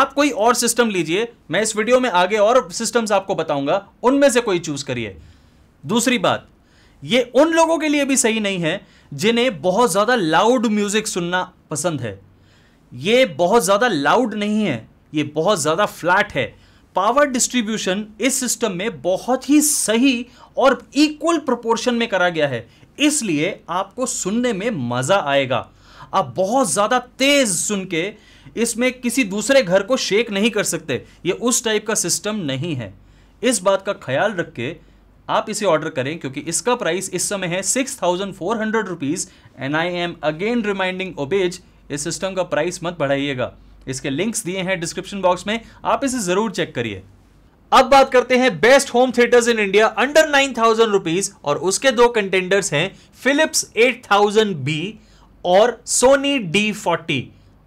आप कोई और सिस्टम लीजिए मैं इस वीडियो में आगे और सिस्टम्स आपको बताऊंगा उनमें से कोई चूज करिए दूसरी बात ये उन लोगों के लिए भी सही नहीं है जिन्हें बहुत ज़्यादा लाउड म्यूजिक सुनना पसंद है ये बहुत ज़्यादा लाउड नहीं है ये बहुत ज़्यादा फ्लैट है पावर डिस्ट्रीब्यूशन इस सिस्टम में बहुत ही सही और इक्वल प्रोपोर्शन में करा गया है इसलिए आपको सुनने में मज़ा आएगा आप बहुत ज़्यादा तेज़ सुन के इसमें किसी दूसरे घर को शेक नहीं कर सकते ये उस टाइप का सिस्टम नहीं है इस बात का ख्याल रख के आप इसे ऑर्डर करें क्योंकि इसका प्राइस इस समय है six thousand four hundred rupees and I am again reminding Obage इस सिस्टम का प्राइस मत बढ़ाइएगा इसके लिंक्स दिए हैं डिस्क्रिप्शन बॉक्स में आप इसे जरूर चेक करिए अब बात करते हैं best home theatres in India under nine thousand rupees और उसके दो कंटेंडर्स हैं फिलिप्स एट थाउजेंड बी और सोनी डी फोर्टी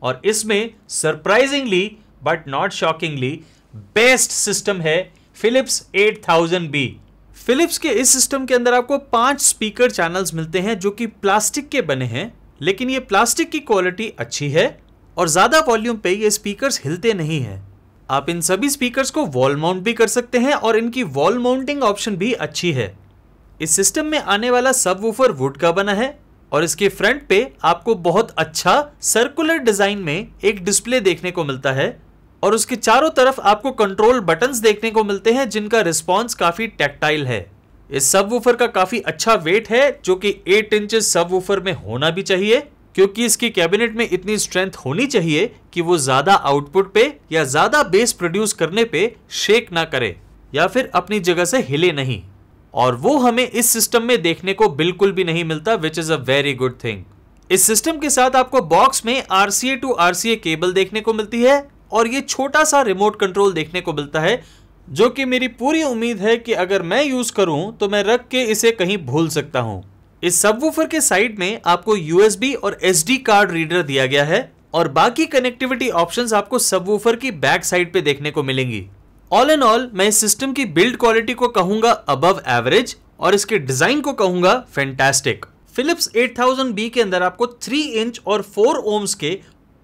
और इसमें surprisingly but not shockingly best system है Philips eight thousand B Philips के इस सिस्टम के अंदर आपको पांच स्पीकर चैनल्स मिलते हैं जो कि प्लास्टिक के बने हैं लेकिन ये प्लास्टिक की क्वालिटी अच्छी है और ज़्यादा वॉल्यूम पे ये स्पीकर्स हिलते नहीं हैं आप इन सभी स्पीकर्स को वॉल माउंट भी कर सकते हैं और इनकी वॉल माउंटिंग ऑप्शन भी अच्छी है इस सिस्टम में आने वाला सब वुड का बना है और इसके फ्रंट पे आपको बहुत अच्छा सर्कुलर डिजाइन में एक डिस्प्ले देखने को मिलता है और उसके चारों तरफ आपको कंट्रोल बटन्स देखने को मिलते हैं जिनका रिस्पॉन्स काफी टैक्टाइल है इस सब वूफर का काफी अच्छा वेट है जो कि 8 इंच सब वूफर में होना भी चाहिए क्योंकि इसकी कैबिनेट में इतनी स्ट्रेंथ होनी चाहिए कि वो ज्यादा आउटपुट पे या ज्यादा बेस प्रोड्यूस करने पे शेक ना करे या फिर अपनी जगह से हिले नहीं और वो हमें इस सिस्टम में देखने को बिल्कुल भी नहीं मिलता which is a very good thing इस सिस्टम के साथ आपको बॉक्स में आरसीए टू आर केबल देखने को मिलती है और ये छोटा सा रिमोट कंट्रोल देखने को मिलता है जो कि मेरी पूरी उम्मीद है कि अगर मैं यूज़ करूं तो मैं रख के इसे कहीं भूल सकता हूं। इस सबवूफर के साइड में आपको यूएसबी और एस कार्ड रीडर दिया गया है और बाकी कनेक्टिविटी ऑप्शंस आपको सबवूफर की बैक साइड पे देखने को मिलेंगी ऑल एंड ऑल मैं इस सिस्टम की बिल्ड क्वालिटी को कहूंगा अबव एवरेज और इसके डिजाइन को कहूंगा फेंटेस्टिक फिलिप्स 8000B के अंदर आपको 3 इंच और 4 ओम्स के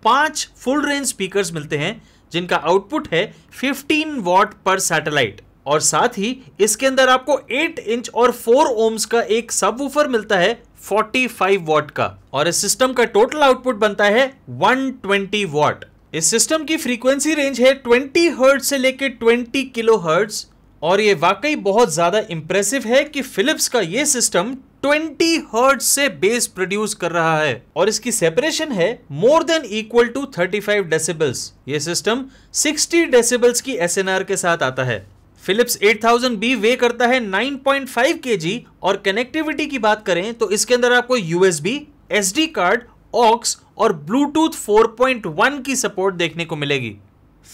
पांच फुल रेंज स्पीकर्स मिलते हैं जिनका आउटपुट है 15 वॉट पर सैटेलाइट और साथ ही इसके अंदर आपको 8 इंच और 4 ओम्स का एक सबवूफर मिलता है 45 वॉट का और इस सिस्टम का टोटल आउटपुट बनता है 120 वॉट इस सिस्टम की फ्रीक्वेंसी रेंज है 20 हर्ट से लेकर 20 किलो हर्ट्स और ये वाकई बहुत ज़्यादा इंप्रेसिव है कि फिलिप्स का ये सिस्टम ट्वेंटी हर्ट से बेस प्रोड्यूस कर रहा है और इसकी सेपरेशन है more than equal to thirty five decibels ये सिस्टम सिक्सटी डेसिबल्स की एस के साथ आता है फिलिप्स 8000B वे करता है 9.5 पॉइंट और कनेक्टिविटी की बात करें तो इसके अंदर आपको USB, SD कार्ड ऑक्स और ब्लूटूथ 4.1 की सपोर्ट देखने को मिलेगी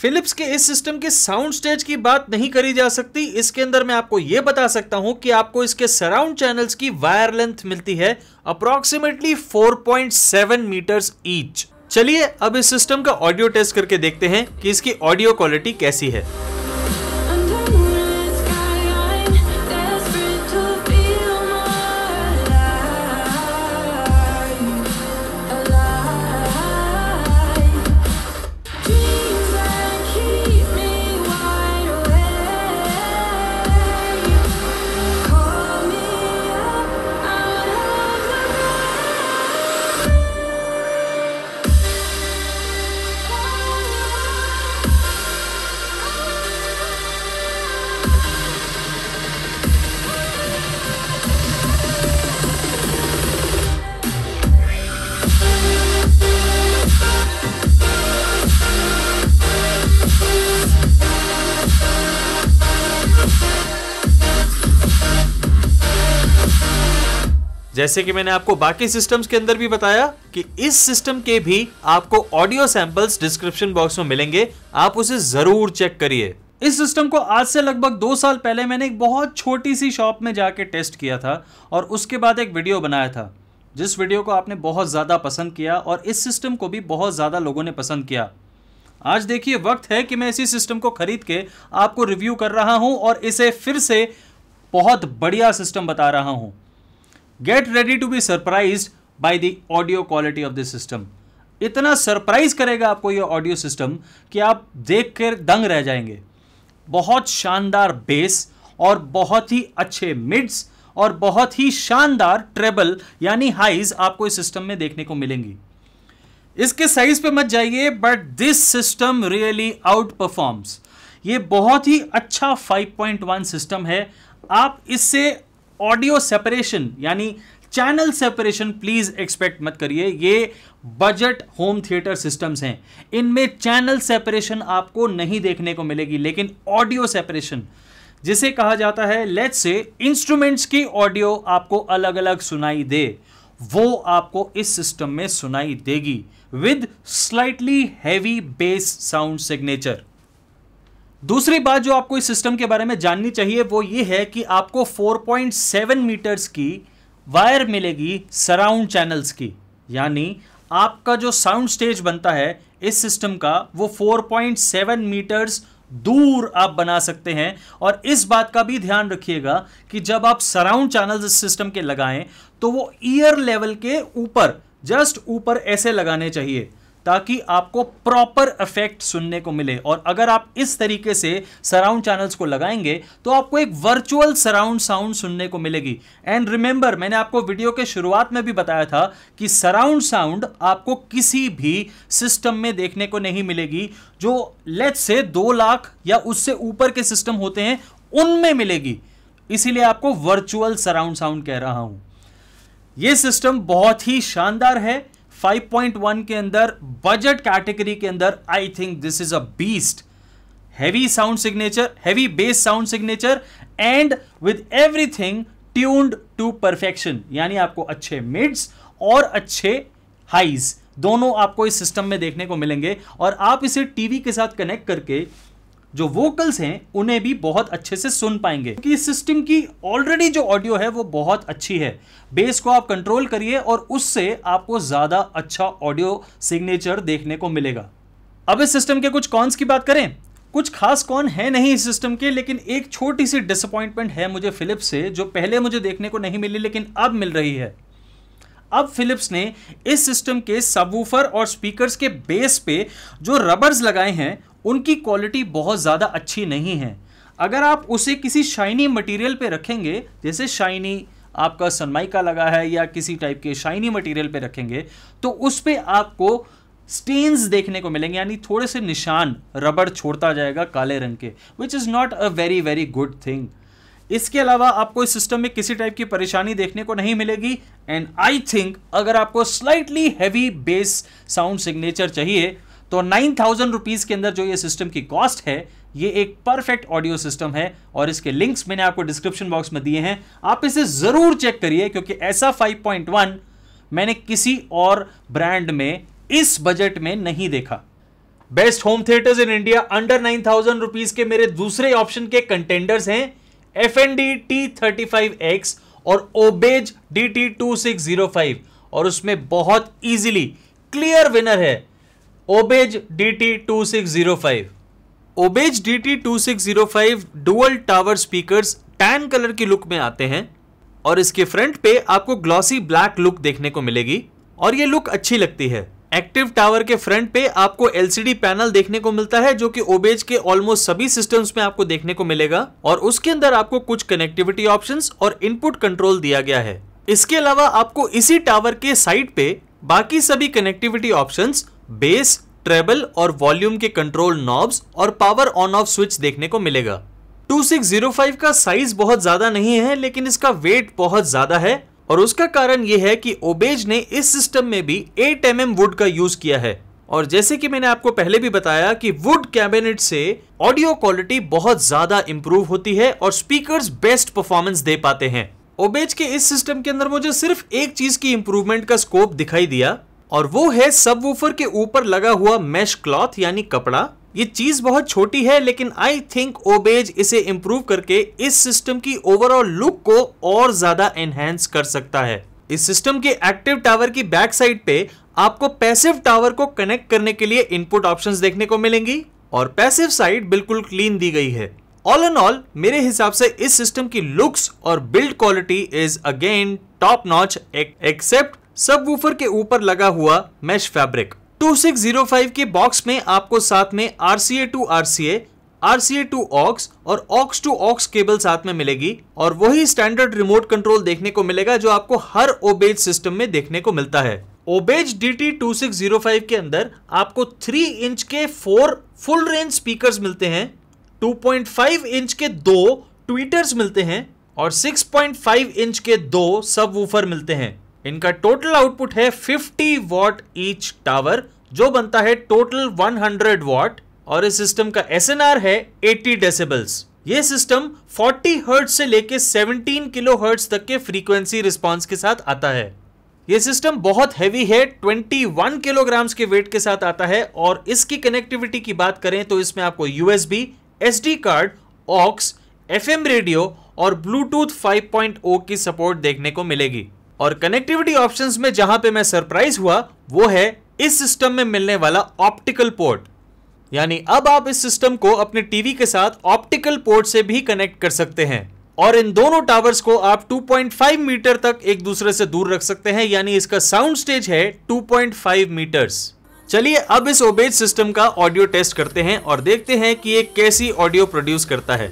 फिलिप्स के इस सिस्टम के साउंड स्टेज की बात नहीं करी जा सकती इसके अंदर मैं आपको यह बता सकता हूं कि आपको इसके सराउंड चैनल्स की वायर लेंथ मिलती है अप्रोक्सीमेटली 4.7 मीटर्स ईच चलिए अब इस सिस्टम का ऑडियो टेस्ट करके देखते हैं कि इसकी ऑडियो क्वालिटी कैसी है जैसे कि मैंने आपको बाकी सिस्टम्स के अंदर भी बताया कि इस सिस्टम के भी आपको ऑडियो सैंपल्स डिस्क्रिप्शन बॉक्स में मिलेंगे आप उसे जरूर चेक करिए इस सिस्टम को आज से लगभग दो साल पहले मैंने एक बहुत छोटी सी शॉप में जाके टेस्ट किया था और उसके बाद एक वीडियो बनाया था जिस वीडियो को आपने बहुत ज़्यादा पसंद किया और इस सिस्टम को भी बहुत ज़्यादा लोगों ने पसंद किया आज देखिए वक्त है कि मैं इसी सिस्टम को खरीद के आपको रिव्यू कर रहा हूँ और इसे फिर से बहुत बढ़िया सिस्टम बता रहा हूँ get ready to be surprise by the audio quality of the system इतना सरप्राइज करेगा आपको ये ऑडियो सिस्टम कि आप देख कर दंग रह जाएंगे बहुत शानदार बेस और बहुत ही अच्छे मिड्स और बहुत ही शानदार ट्रेबल यानी हाइज आपको इस सिस्टम में देखने को मिलेंगी इसके साइज पे मत जाइए but this system really outperforms ये बहुत ही अच्छा 5.1 सिस्टम है आप इससे ऑडियो सेपरेशन यानी चैनल सेपरेशन प्लीज एक्सपेक्ट मत करिए ये बजट होम थिएटर सिस्टम्स हैं इनमें चैनल सेपरेशन आपको नहीं देखने को मिलेगी लेकिन ऑडियो सेपरेशन जिसे कहा जाता है लेट्स से इंस्ट्रूमेंट्स की ऑडियो आपको अलग अलग सुनाई दे वो आपको इस सिस्टम में सुनाई देगी with slightly heavy bass sound signature दूसरी बात जो आपको इस सिस्टम के बारे में जाननी चाहिए वो ये है कि आपको 4.7 मीटर्स की वायर मिलेगी सराउंड चैनल्स की यानी आपका जो साउंड स्टेज बनता है इस सिस्टम का वो 4.7 मीटर्स दूर आप बना सकते हैं और इस बात का भी ध्यान रखिएगा कि जब आप सराउंड चैनल्स इस सिस्टम के लगाएं तो वो ईयर लेवल के ऊपर जस्ट ऊपर ऐसे लगाने चाहिए ताकि आपको प्रॉपर इफेक्ट सुनने को मिले और अगर आप इस तरीके से सराउंड चैनल्स को लगाएंगे तो आपको एक वर्चुअल सराउंड साउंड सुनने को मिलेगी एंड रिमेंबर मैंने आपको वीडियो के शुरुआत में भी बताया था कि सराउंड साउंड आपको किसी भी सिस्टम में देखने को नहीं मिलेगी जो लेट से दो लाख या उससे ऊपर के सिस्टम होते हैं उनमें मिलेगी इसीलिए आपको वर्चुअल सराउंड साउंड कह रहा हूं यह सिस्टम बहुत ही शानदार है 5.1 के अंदर बजट कैटेगरी के अंदर I think this is a beast heavy sound signature heavy bass sound signature and with everything tuned to perfection यानी आपको अच्छे मिड्स और अच्छे हाइज दोनों आपको इस सिस्टम में देखने को मिलेंगे और आप इसे टीवी के साथ कनेक्ट करके जो वोकल्स हैं उन्हें भी बहुत अच्छे से सुन पाएंगे कि इस सिस्टम की ऑलरेडी जो ऑडियो है वो बहुत अच्छी है बेस को आप कंट्रोल करिए और उससे आपको ज़्यादा अच्छा ऑडियो सिग्नेचर देखने को मिलेगा अब इस सिस्टम के कुछ कॉन्स की बात करें कुछ खास कौन है नहीं इस सिस्टम के लेकिन एक छोटी सी डिसअपॉइंटमेंट है मुझे फिलिप्स से जो पहले मुझे देखने को नहीं मिली लेकिन अब मिल रही है अब फिलिप्स ने इस सिस्टम के सबवूफर और स्पीकर्स के बेस पे जो रबर्स लगाए हैं उनकी क्वालिटी बहुत ज़्यादा अच्छी नहीं है अगर आप उसे किसी शाइनी मटेरियल पे रखेंगे जैसे शाइनी आपका सनमाइका लगा है या किसी टाइप के शाइनी मटेरियल पे रखेंगे तो उस पर आपको स्टेन्स देखने को मिलेंगे यानी थोड़े से निशान रबड़ छोड़ता जाएगा काले रंग के which is not a very very good thing इसके अलावा आपको इस सिस्टम में किसी टाइप की परेशानी देखने को नहीं मिलेगी एंड आई थिंक अगर आपको slightly heavy bass sound signature चाहिए तो नाइन थाउजेंड रुपीज़ के अंदर जो ये सिस्टम की कॉस्ट है ये एक परफेक्ट ऑडियो सिस्टम है और इसके लिंक्स मैंने आपको डिस्क्रिप्शन बॉक्स में दिए हैं आप इसे ज़रूर चेक करिए क्योंकि ऐसा 5.1 मैंने किसी और ब्रांड में इस बजट में नहीं देखा best home theatres in India under nine thousand rupees के मेरे दूसरे ऑप्शन के कंटेंडर्स हैं F N D T thirty five X और obeys D T two six zero five और उसमें बहुत ईजिली क्लियर विनर है obeys D T two six zero five Obage D T two six zero five dual tower speakers tan colour की look में आते हैं और इसके फ्रंट पे आपको ग्लॉसी ब्लैक लुक देखने को मिलेगी और ये लुक अच्छी लगती है एक्टिव टावर के फ्रंट पे आपको एलसीडी पैनल देखने को मिलता है जो कि ओबेज के ऑलमोस्ट सभी सिस्टम्स में आपको देखने को मिलेगा और उसके अंदर आपको कुछ कनेक्टिविटी ऑप्शंस और इनपुट कंट्रोल दिया गया है इसके अलावा आपको इसी टावर के साइड पे बाकी सभी कनेक्टिविटी ऑप्शंस बेस ट्रेबल और वॉल्यूम के कंट्रोल नॉब्स और पावर ऑन ऑफ स्विच देखने को मिलेगा 2605 का साइज बहुत ज्यादा नहीं है लेकिन इसका वेट बहुत ज्यादा है और उसका कारण यह है कि ओबेज ने इस सिस्टम में भी 8 एम mm वुड का यूज किया है और जैसे कि मैंने आपको पहले भी बताया कि वुड कैबिनेट से ऑडियो क्वालिटी बहुत ज्यादा इंप्रूव होती है और स्पीकर्स बेस्ट परफॉर्मेंस दे पाते हैं ओबेज के इस सिस्टम के अंदर मुझे सिर्फ एक चीज की इंप्रूवमेंट का स्कोप दिखाई दिया और वो है सब के ऊपर लगा हुआ मैश क्लॉथ यानी कपड़ा ये चीज बहुत छोटी है लेकिन आई थिंक ओबेज इसे इम्प्रूव करके इस सिस्टम की ओवरऑल लुक को और ज्यादा एनहेंस कर सकता है इस सिस्टम के एक्टिव टावर की बैक साइड पे आपको पैसिव टावर को कनेक्ट करने के लिए इनपुट ऑप्शंस देखने को मिलेंगी और पैसिव साइड बिल्कुल क्लीन दी गई है ऑल एंड ऑल मेरे हिसाब से इस सिस्टम की लुक्स और build quality is again top notch except subwoofer के ऊपर लगा हुआ मैश फैब्रिक 2605 के बॉक्स में आपको साथ में R C A to R R C A C A to aux और ऑक्स टू ऑक्स केबल साथ में मिलेगी और वही स्टैंडर्ड रिमोट कंट्रोल देखने को मिलेगा जो आपको हर ओबेज सिस्टम में देखने को मिलता है obeys D T two six zero five के अंदर आपको थ्री इंच के फोर फुल रेंज स्पीकर मिलते हैं 2.5 इंच के दो ट्वीटर्स मिलते हैं और 6.5 इंच के दो सब वूफर मिलते हैं इनका टोटल आउटपुट है 50 वॉट ईच टावर जो बनता है टोटल 100 वॉट और इस सिस्टम का एस है 80 डेसिबल्स ये सिस्टम 40 हर्ट्ज से लेके 17 किलो हर्ट्ज तक के फ्रीक्वेंसी रिस्पॉन्स के साथ आता है ये सिस्टम बहुत हैवी है 21 किलोग्राम्स के वेट के साथ आता है और इसकी कनेक्टिविटी की बात करें तो इसमें आपको USB D card aux M radio और ब्लूटूथ 5.0 की सपोर्ट देखने को मिलेगी और कनेक्टिविटी ऑप्शंस में जहां पे मैं सरप्राइज हुआ वो है इस सिस्टम में मिलने वाला ऑप्टिकल पोर्ट यानी अब आप इस सिस्टम को अपने टीवी के साथ ऑप्टिकल पोर्ट से भी कनेक्ट कर सकते हैं और इन दोनों टावर्स को आप 2.5 मीटर तक एक दूसरे से दूर रख सकते हैं यानी इसका साउंड स्टेज है 2.5 मीटर्स चलिए अब इस ओबेज सिस्टम का ऑडियो टेस्ट करते हैं और देखते हैं कि ये कैसी ऑडियो प्रोड्यूस करता है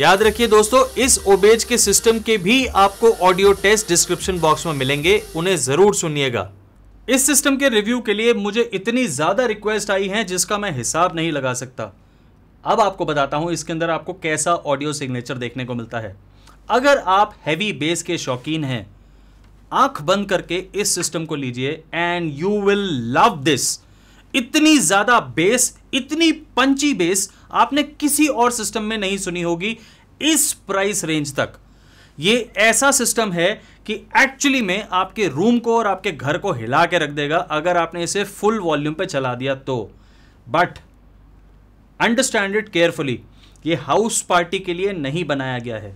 याद रखिए दोस्तों इस ओबेज के सिस्टम के भी आपको ऑडियो टेस्ट डिस्क्रिप्शन बॉक्स में मिलेंगे उन्हें जरूर सुनिएगा इस सिस्टम के रिव्यू के लिए मुझे इतनी ज़्यादा रिक्वेस्ट आई है जिसका मैं हिसाब नहीं लगा सकता अब आपको बताता हूं इसके अंदर आपको कैसा ऑडियो सिग्नेचर देखने को मिलता है अगर आप हैवी बेस के शौकीन हैं आंख बंद करके इस सिस्टम को लीजिए and you will love this इतनी ज़्यादा बेस इतनी पंची बेस आपने किसी और सिस्टम में नहीं सुनी होगी इस प्राइस रेंज तक ये ऐसा सिस्टम है कि एक्चुअली में आपके रूम को और आपके घर को हिला के रख देगा अगर आपने इसे फुल वॉल्यूम पे चला दिया तो बट अंडरस्टैंड इट केयरफुली ये हाउस पार्टी के लिए नहीं बनाया गया है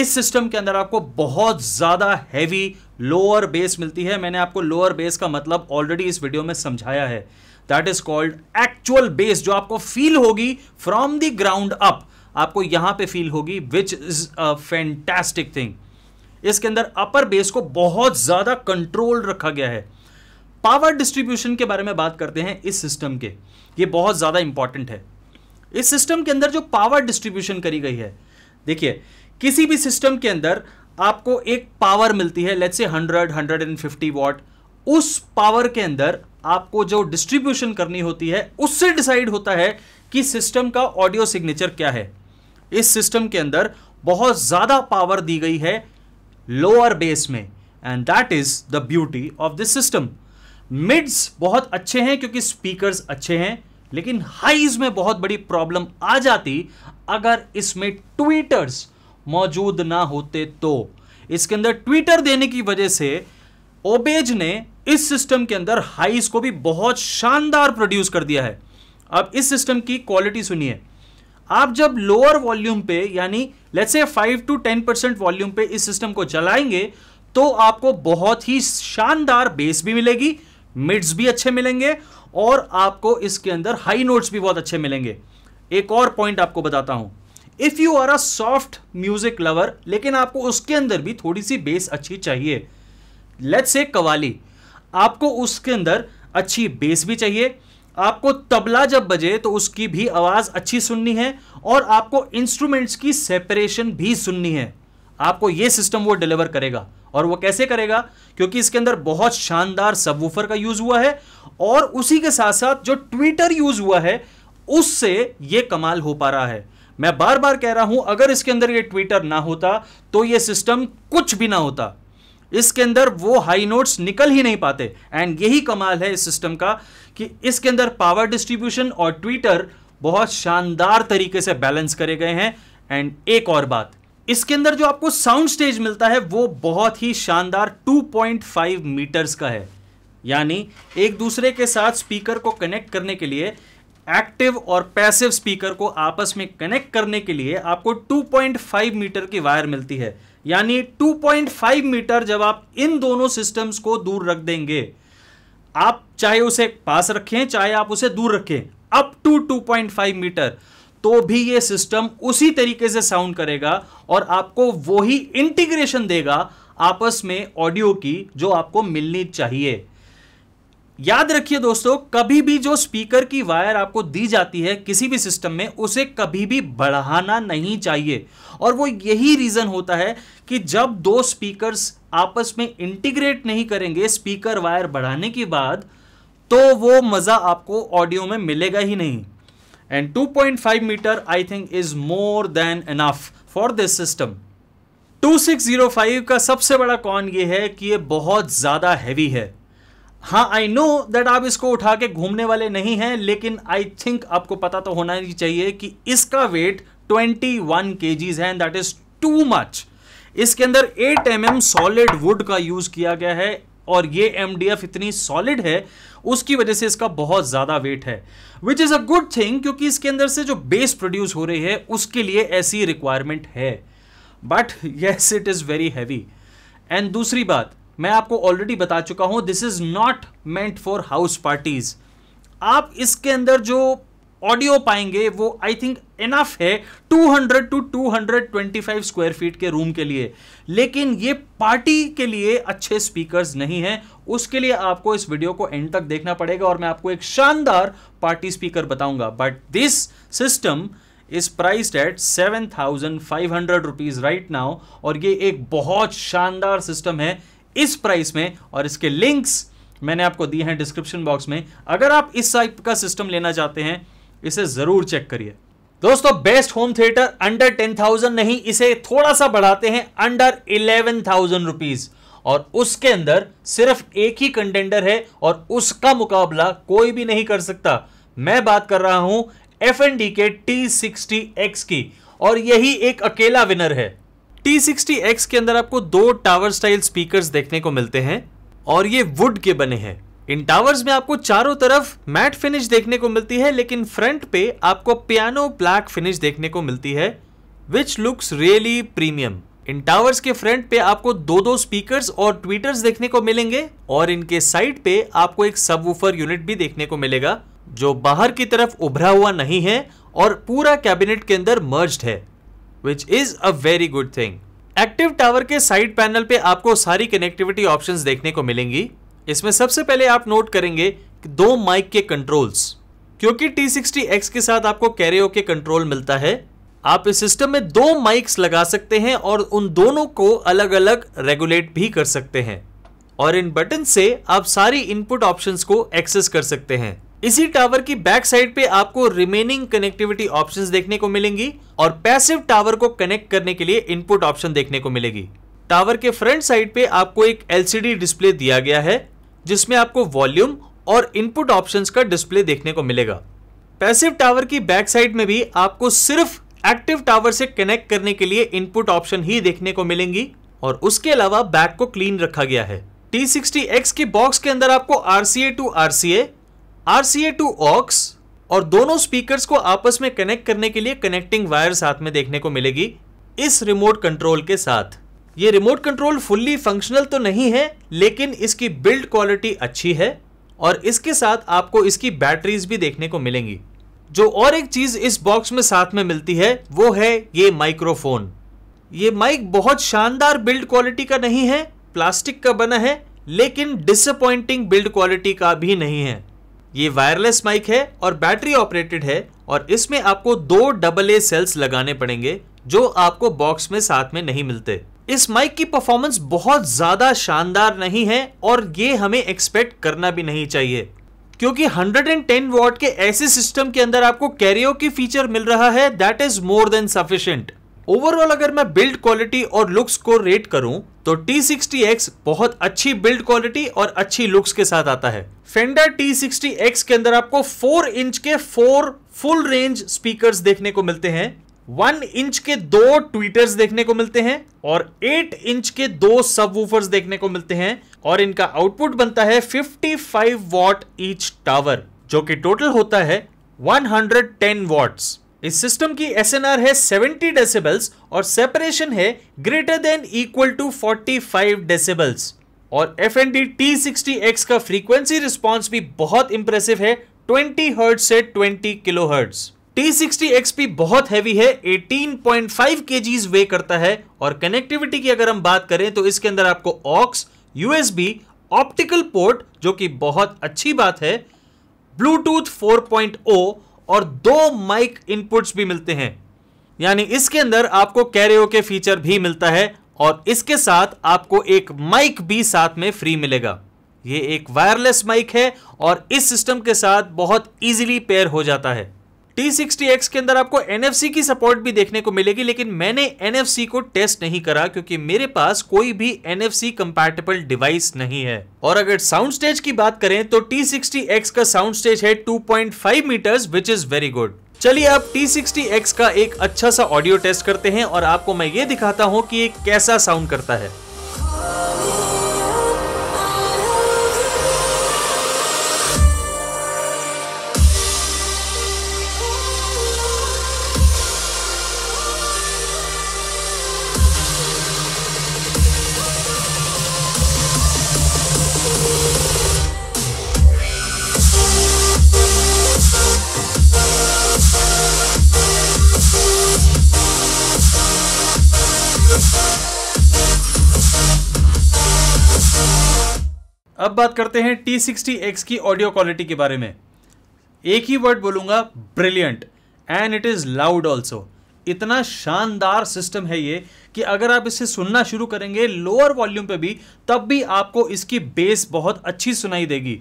इस सिस्टम के अंदर आपको बहुत ज़्यादा हैवी लोअर बेस मिलती है मैंने आपको लोअर बेस का मतलब ऑलरेडी इस वीडियो में समझाया है that is called actual bass जो आपको फील होगी फ्रॉम द ग्राउंड अप आपको यहां पे फील होगी which is a fantastic thing इसके अंदर अपर बेस को बहुत ज़्यादा कंट्रोल रखा गया है पावर डिस्ट्रीब्यूशन के बारे में बात करते हैं इस सिस्टम के ये बहुत ज़्यादा इंपॉर्टेंट है इस सिस्टम के अंदर जो पावर डिस्ट्रीब्यूशन करी गई है देखिए किसी भी सिस्टम के अंदर आपको एक पावर मिलती है लेट्स से 100 150 वॉट उस पावर के अंदर आपको जो डिस्ट्रीब्यूशन करनी होती है उससे डिसाइड होता है कि सिस्टम का ऑडियो सिग्नेचर क्या है इस सिस्टम के अंदर बहुत ज़्यादा पावर दी गई है लोअर बेस में and that is the beauty of this system mids बहुत अच्छे हैं क्योंकि स्पीकर्स अच्छे हैं लेकिन हाइज में बहुत बड़ी प्रॉब्लम आ जाती अगर इसमें ट्विटर्स मौजूद ना होते तो इसके अंदर ट्विटर देने की वजह से ओबेज ने इस सिस्टम के अंदर हाइस को भी बहुत शानदार प्रोड्यूस कर दिया है अब इस सिस्टम की क्वालिटी सुनिए आप जब लोअर वॉल्यूम पे यानी let's say 5 to 10 percent volume पे इस सिस्टम को चलाएंगे तो आपको बहुत ही शानदार बेस भी मिलेगी मिड्स भी अच्छे मिलेंगे और आपको इसके अंदर हाई नोट्स भी बहुत अच्छे मिलेंगे एक और पॉइंट आपको बताता हूं if you are a soft music lover लेकिन आपको उसके अंदर भी थोड़ी सी बेस अच्छी चाहिए लेट्स से कवाली आपको उसके अंदर अच्छी बेस भी चाहिए आपको तबला जब बजे तो उसकी भी आवाज़ अच्छी सुननी है और आपको इंस्ट्रूमेंट्स की सेपरेशन भी सुननी है आपको यह सिस्टम वो डिलीवर करेगा और वो कैसे करेगा क्योंकि इसके अंदर बहुत शानदार सबवूफर का यूज़ हुआ है और उसी के साथ साथ जो ट्विटर यूज़ हुआ है उससे ये कमाल हो पा रहा है मैं बार बार कह रहा हूं अगर इसके अंदर ये ट्विटर ना होता तो ये सिस्टम कुछ भी ना होता इसके अंदर वो हाई नोट्स निकल ही नहीं पाते एंड यही कमाल है इस सिस्टम का कि इसके अंदर पावर डिस्ट्रीब्यूशन और ट्विटर बहुत शानदार तरीके से बैलेंस करे गए हैं एंड एक और बात इसके अंदर जो आपको साउंड स्टेज मिलता है वो बहुत ही शानदार 2.5 मीटर्स का है यानी एक दूसरे के साथ स्पीकर को कनेक्ट करने के लिए एक्टिव और पैसिव स्पीकर को आपस में कनेक्ट करने के लिए आपको 2.5 मीटर की वायर मिलती है यानी 2.5 मीटर जब आप इन दोनों सिस्टम्स को दूर रख देंगे आप चाहे उसे पास रखें चाहे आप उसे दूर रखें अप टू 2.5 मीटर तो भी ये सिस्टम उसी तरीके से साउंड करेगा और आपको वही इंटीग्रेशन देगा आपस में ऑडियो की जो आपको मिलनी चाहिए याद रखिए दोस्तों कभी भी जो स्पीकर की वायर आपको दी जाती है किसी भी सिस्टम में उसे कभी भी बढ़ाना नहीं चाहिए और वो यही रीज़न होता है कि जब दो स्पीकर्स आपस में इंटीग्रेट नहीं करेंगे स्पीकर वायर बढ़ाने के बाद तो वो मज़ा आपको ऑडियो में मिलेगा ही नहीं and 2.5 meter I think is more than enough for this system 2605 का सबसे बड़ा कॉन ये है कि ये बहुत ज़्यादा हैवी है हाँ आई नो दैट आप इसको उठा के घूमने वाले नहीं हैं लेकिन आई थिंक आपको पता तो होना ही चाहिए कि इसका वेट 21 वन के जीज है and that is too much इसके अंदर 8 एम एम सॉलिड वुड का यूज किया गया है और ये एम इतनी सॉलिड है उसकी वजह से इसका बहुत ज़्यादा वेट है which is a good thing क्योंकि इसके अंदर से जो बेस प्रोड्यूस हो रही है उसके लिए ऐसी रिक्वायरमेंट है but yes it is very heavy and दूसरी बात मैं आपको ऑलरेडी बता चुका हूं this is not meant for house parties आप इसके अंदर जो ऑडियो पाएंगे वो आई थिंक इनफ है 200 टू 225 स्क्वायर फीट के रूम के लिए लेकिन ये पार्टी के लिए अच्छे स्पीकर्स नहीं हैं उसके लिए आपको इस वीडियो को एंड तक देखना पड़ेगा और मैं आपको एक शानदार पार्टी स्पीकर बताऊंगा but this system is priced at seven thousand five hundred rupees right now और ये एक बहुत शानदार सिस्टम है इस प्राइस में और इसके लिंक्स मैंने आपको दिए हैं डिस्क्रिप्शन बॉक्स में अगर आप इस टाइप का सिस्टम लेना चाहते हैं इसे ज़रूर चेक करिए दोस्तों best home theater under ten thousand नहीं इसे थोड़ा सा बढ़ाते हैं अंडर इलेवन थाउजेंड रुपीज और उसके अंदर सिर्फ एक ही कंटेंडर है और उसका मुकाबला कोई भी नहीं कर सकता मैं बात कर रहा हूं एफ के टी सिक्सटी एक्स की और यही एक अकेला विनर है T60X के अंदर आपको दो टावर स्टाइल स्पीकर्स देखने को मिलते हैं और ये वुड के बने हैं इन टावर्स में आपको चारों तरफ मैट फिनिश देखने को मिलती है लेकिन फ्रंट पे आपको पियानो ब्लैक फिनिश देखने को मिलती है विच लुक्स रियली प्रीमियम इन टावर्स के फ्रंट पे आपको दो दो स्पीकर्स और ट्वीटर्स देखने को मिलेंगे और इनके साइड पे आपको एक सब यूनिट भी देखने को मिलेगा जो बाहर की तरफ उभरा हुआ नहीं है और पूरा कैबिनेट के अंदर मर्ज्ड है which is a very good thing active tower के साइड पैनल पे आपको सारी कनेक्टिविटी ऑप्शन देखने को मिलेंगी इसमें सबसे पहले आप नोट करेंगे दो माइक के कंट्रोल्स क्योंकि टी सिक्सटी एक्स के साथ आपको कैरियो के कंट्रोल मिलता है आप इस सिस्टम में दो माइक्स लगा सकते हैं और उन दोनों को अलग अलग रेगुलेट भी कर सकते हैं और इन बटन से आप सारी इनपुट ऑप्शंस को एक्सेस कर सकते हैं इसी टावर की बैक साइड पे आपको रिमेनिंग कनेक्टिविटी ऑप्शंस देखने को मिलेंगी और पैसिव टावर को कनेक्ट करने के लिए इनपुट ऑप्शन देखने को मिलेगी टावर के फ्रंट साइड पे आपको एक एलसीडी डिस्प्ले दिया गया है जिसमें आपको वॉल्यूम और इनपुट ऑप्शंस का डिस्प्ले देखने को मिलेगा पैसिव टावर की बैक साइड में भी आपको सिर्फ एक्टिव टावर से कनेक्ट करने के लिए इनपुट ऑप्शन ही देखने को मिलेंगी और उसके अलावा बैक को क्लीन रखा गया है टी सिक्सटी एक्स के बॉक्स के अंदर आपको RCA to RCA R C A to aux और दोनों स्पीकर्स को आपस में कनेक्ट करने के लिए कनेक्टिंग वायर साथ में देखने को मिलेगी इस रिमोट कंट्रोल के साथ ये रिमोट कंट्रोल फुल्ली फंक्शनल तो नहीं है लेकिन इसकी बिल्ड क्वालिटी अच्छी है और इसके साथ आपको इसकी बैटरीज भी देखने को मिलेंगी जो और एक चीज़ इस बॉक्स में साथ में मिलती है वो है ये माइक्रोफोन ये माइक बहुत शानदार बिल्ड क्वालिटी का नहीं है प्लास्टिक का बना है लेकिन डिसअपॉइंटिंग बिल्ड क्वालिटी का भी नहीं है ये वायरलेस माइक है और बैटरी ऑपरेटेड है और इसमें आपको दो डबल ए सेल्स लगाने पड़ेंगे जो आपको बॉक्स में साथ में नहीं मिलते इस माइक की परफॉर्मेंस बहुत ज़्यादा शानदार नहीं है और ये हमें एक्सपेक्ट करना भी नहीं चाहिए क्योंकि 110 वॉट के ऐसे सिस्टम के अंदर आपको कैरियो की फीचर मिल रहा है that is more than sufficient overall अगर मैं बिल्ड क्वालिटी और लुक्स को रेट करूं तो T60X बहुत अच्छी बिल्ड क्वालिटी और अच्छी लुक्स के साथ आता है फेंडर T60X के अंदर आपको 4 इंच के 4 फुल रेंज स्पीकर्स देखने को मिलते हैं वन इंच के दो ट्विटर्स देखने को मिलते हैं और एट इंच के दो सबवूफर्स देखने को मिलते हैं और इनका आउटपुट बनता है 55 वॉट ईच टावर जो कि टोटल होता है 110 वॉट्स इस सिस्टम की एस है 70 डेसिबल्स और सेपरेशन है greater than equal to 45 decibels और F N D T sixty X का फ्रीक्वेंसी रिस्पॉन्स भी बहुत इंप्रेसिव है 20 हर्ट से 20 kilo hertz T sixty X भी बहुत हैवी है 18.5 केजीज वे करता है और कनेक्टिविटी की अगर हम बात करें तो इसके अंदर आपको ऑक्स यूएसबी ऑप्टिकल पोर्ट जो कि बहुत अच्छी बात है ब्लूटूथ 4.0 और दो माइक इनपुट्स भी मिलते हैं यानी इसके अंदर आपको कैरियो के फीचर भी मिलता है और इसके साथ आपको एक माइक भी साथ में फ्री मिलेगा ये एक वायरलेस माइक है और इस सिस्टम के साथ बहुत इजीली पेयर हो जाता है T60X के अंदर आपको NFC की सपोर्ट भी देखने को मिलेगी लेकिन मैंने NFC को टेस्ट नहीं करा क्योंकि मेरे पास कोई भी NFC कंपैटिबल डिवाइस नहीं है और अगर साउंड स्टेज की बात करें तो T60X का साउंड स्टेज है 2.5 point meters which is very good चलिए आप T60X का एक अच्छा सा ऑडियो टेस्ट करते हैं और आपको मैं ये दिखाता हूँ कि ये कैसा साउंड करता है अब बात करते हैं टी सिक्सटी एक्स की ऑडियो क्वालिटी के बारे में एक ही वर्ड बोलूंगा brilliant and it is loud also इतना शानदार सिस्टम है ये कि अगर आप इसे सुनना शुरू करेंगे लोअर वॉल्यूम पे भी तब भी आपको इसकी बेस बहुत अच्छी सुनाई देगी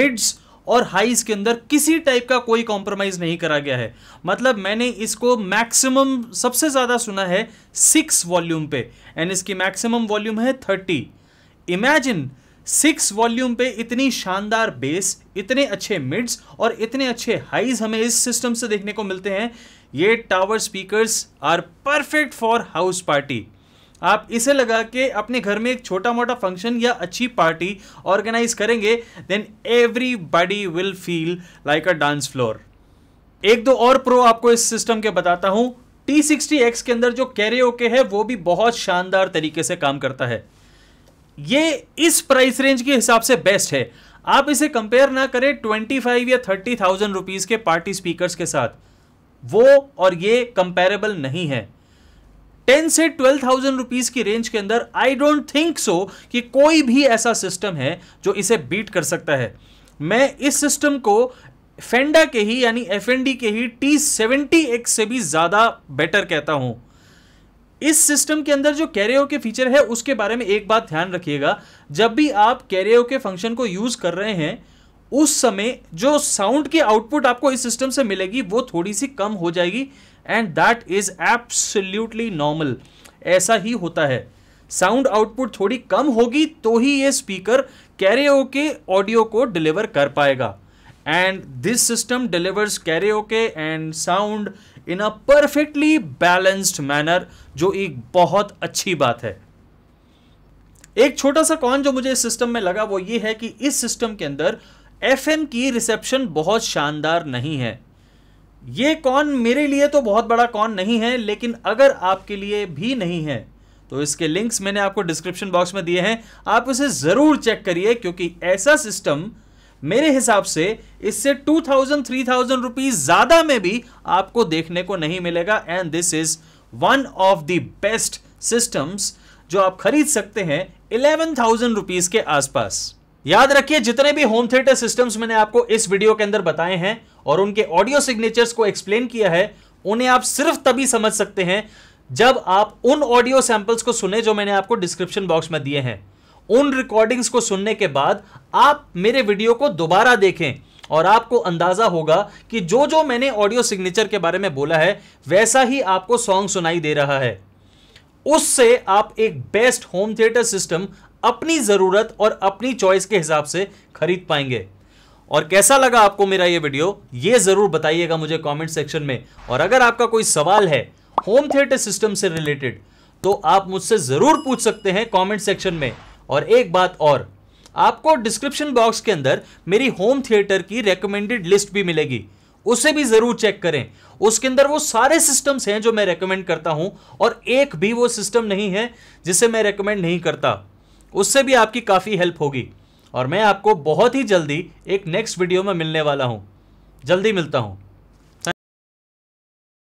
मिड्स और हाईस के अंदर किसी टाइप का कोई कॉम्प्रोमाइज़ नहीं करा गया है मतलब मैंने इसको मैक्सिमम सबसे ज़्यादा सुना है सिक्स वॉल्यूम पे एंड इसकी मैक्सिमम वॉल्यूम है थर्टी इमेजिन सिक्स वॉल्यूम पे इतनी शानदार बेस इतने अच्छे मिड्स और इतने अच्छे हाइज हमें इस सिस्टम से देखने को मिलते हैं ये tower speakers are perfect for house party आप इसे लगा के अपने घर में एक छोटा मोटा फंक्शन या अच्छी पार्टी ऑर्गेनाइज करेंगे then everybody will feel like a dance floor एक दो और प्रो आपको इस सिस्टम के बताता हूं टी सिक्सटी एक्स के अंदर जो कैरे ओके है वो भी बहुत शानदार तरीके से काम करता है ये इस प्राइस रेंज के हिसाब से बेस्ट है आप इसे कंपेयर ना करें ट्वेंटी फाइव या थर्टी थाउजेंड रुपीज़ के पार्टी स्पीकर्स के साथ वो और ये कंपेरेबल नहीं है टेन से ट्वेल्व थाउजेंड रुपीज़ की रेंज के अंदर आई डोंट थिंक सो कि कोई भी ऐसा सिस्टम है जो इसे बीट कर सकता है मैं इस सिस्टम को फेंडा के ही यानी एफ के ही टी सेवेंटी एक्स से भी ज़्यादा बेटर कहता हूं इस सिस्टम के अंदर जो कैरियो के फीचर है उसके बारे में एक बात ध्यान रखिएगा जब भी आप कैरियो के फंक्शन को यूज कर रहे हैं उस समय जो साउंड की आउटपुट आपको इस सिस्टम से मिलेगी वो थोड़ी सी कम हो जाएगी and that is absolutely normal ऐसा ही होता है साउंड आउटपुट थोड़ी कम होगी तो ही ये स्पीकर कैरियो के ऑडियो को डिलीवर कर पाएगा एंड दिस सिस्टम डिलीवर्स कैरियो के and sound in a perfectly balanced manner जो एक बहुत अच्छी बात है एक छोटा सा कॉन जो मुझे इस सिस्टम में लगा वो ये है कि इस सिस्टम के अंदर एफ की रिसेप्शन बहुत शानदार नहीं है ये कॉन मेरे लिए तो बहुत बड़ा कॉन नहीं है लेकिन अगर आपके लिए भी नहीं है तो इसके लिंक्स मैंने आपको डिस्क्रिप्शन बॉक्स में दिए हैं आप इसे ज़रूर चेक करिए क्योंकि ऐसा सिस्टम मेरे हिसाब से इससे two thousand three thousand rupees ज्यादा में भी आपको देखने को नहीं मिलेगा and this is one of the best systems जो आप खरीद सकते हैं इलेवन थाउजेंड रुपीज के आसपास याद रखिए जितने भी होम थिएटर सिस्टम्स मैंने आपको इस वीडियो के अंदर बताए हैं और उनके ऑडियो सिग्नेचर्स को एक्सप्लेन किया है उन्हें आप सिर्फ तभी समझ सकते हैं जब आप उन ऑडियो सैंपल्स को सुने जो मैंने आपको डिस्क्रिप्शन बॉक्स में दिए हैं उन रिकॉर्डिंग्स को सुनने के बाद आप मेरे वीडियो को दोबारा देखें और आपको अंदाजा होगा कि जो जो मैंने ऑडियो सिग्नेचर के बारे में बोला है वैसा ही आपको सॉन्ग सुनाई दे रहा है उससे आप एक बेस्ट होम थिएटर सिस्टम अपनी ज़रूरत और अपनी चॉइस के हिसाब से खरीद पाएंगे और कैसा लगा आपको मेरा ये वीडियो ये ज़रूर बताइएगा मुझे कमेंट सेक्शन में और अगर आपका कोई सवाल है होम थिएटर सिस्टम से रिलेटेड तो आप मुझसे ज़रूर पूछ सकते हैं कमेंट सेक्शन में और एक बात और आपको डिस्क्रिप्शन बॉक्स के अंदर मेरी होम थिएटर की रिकमेंडेड लिस्ट भी मिलेगी उसे भी ज़रूर चेक करें उसके अंदर वो सारे सिस्टम्स हैं जो मैं रेकमेंड करता हूं और एक भी वो सिस्टम नहीं है जिसे मैं रेकमेंड नहीं करता उससे भी आपकी काफ़ी हेल्प होगी और मैं आपको बहुत ही जल्दी एक नेक्स्ट वीडियो में मिलने वाला हूं जल्दी मिलता हूं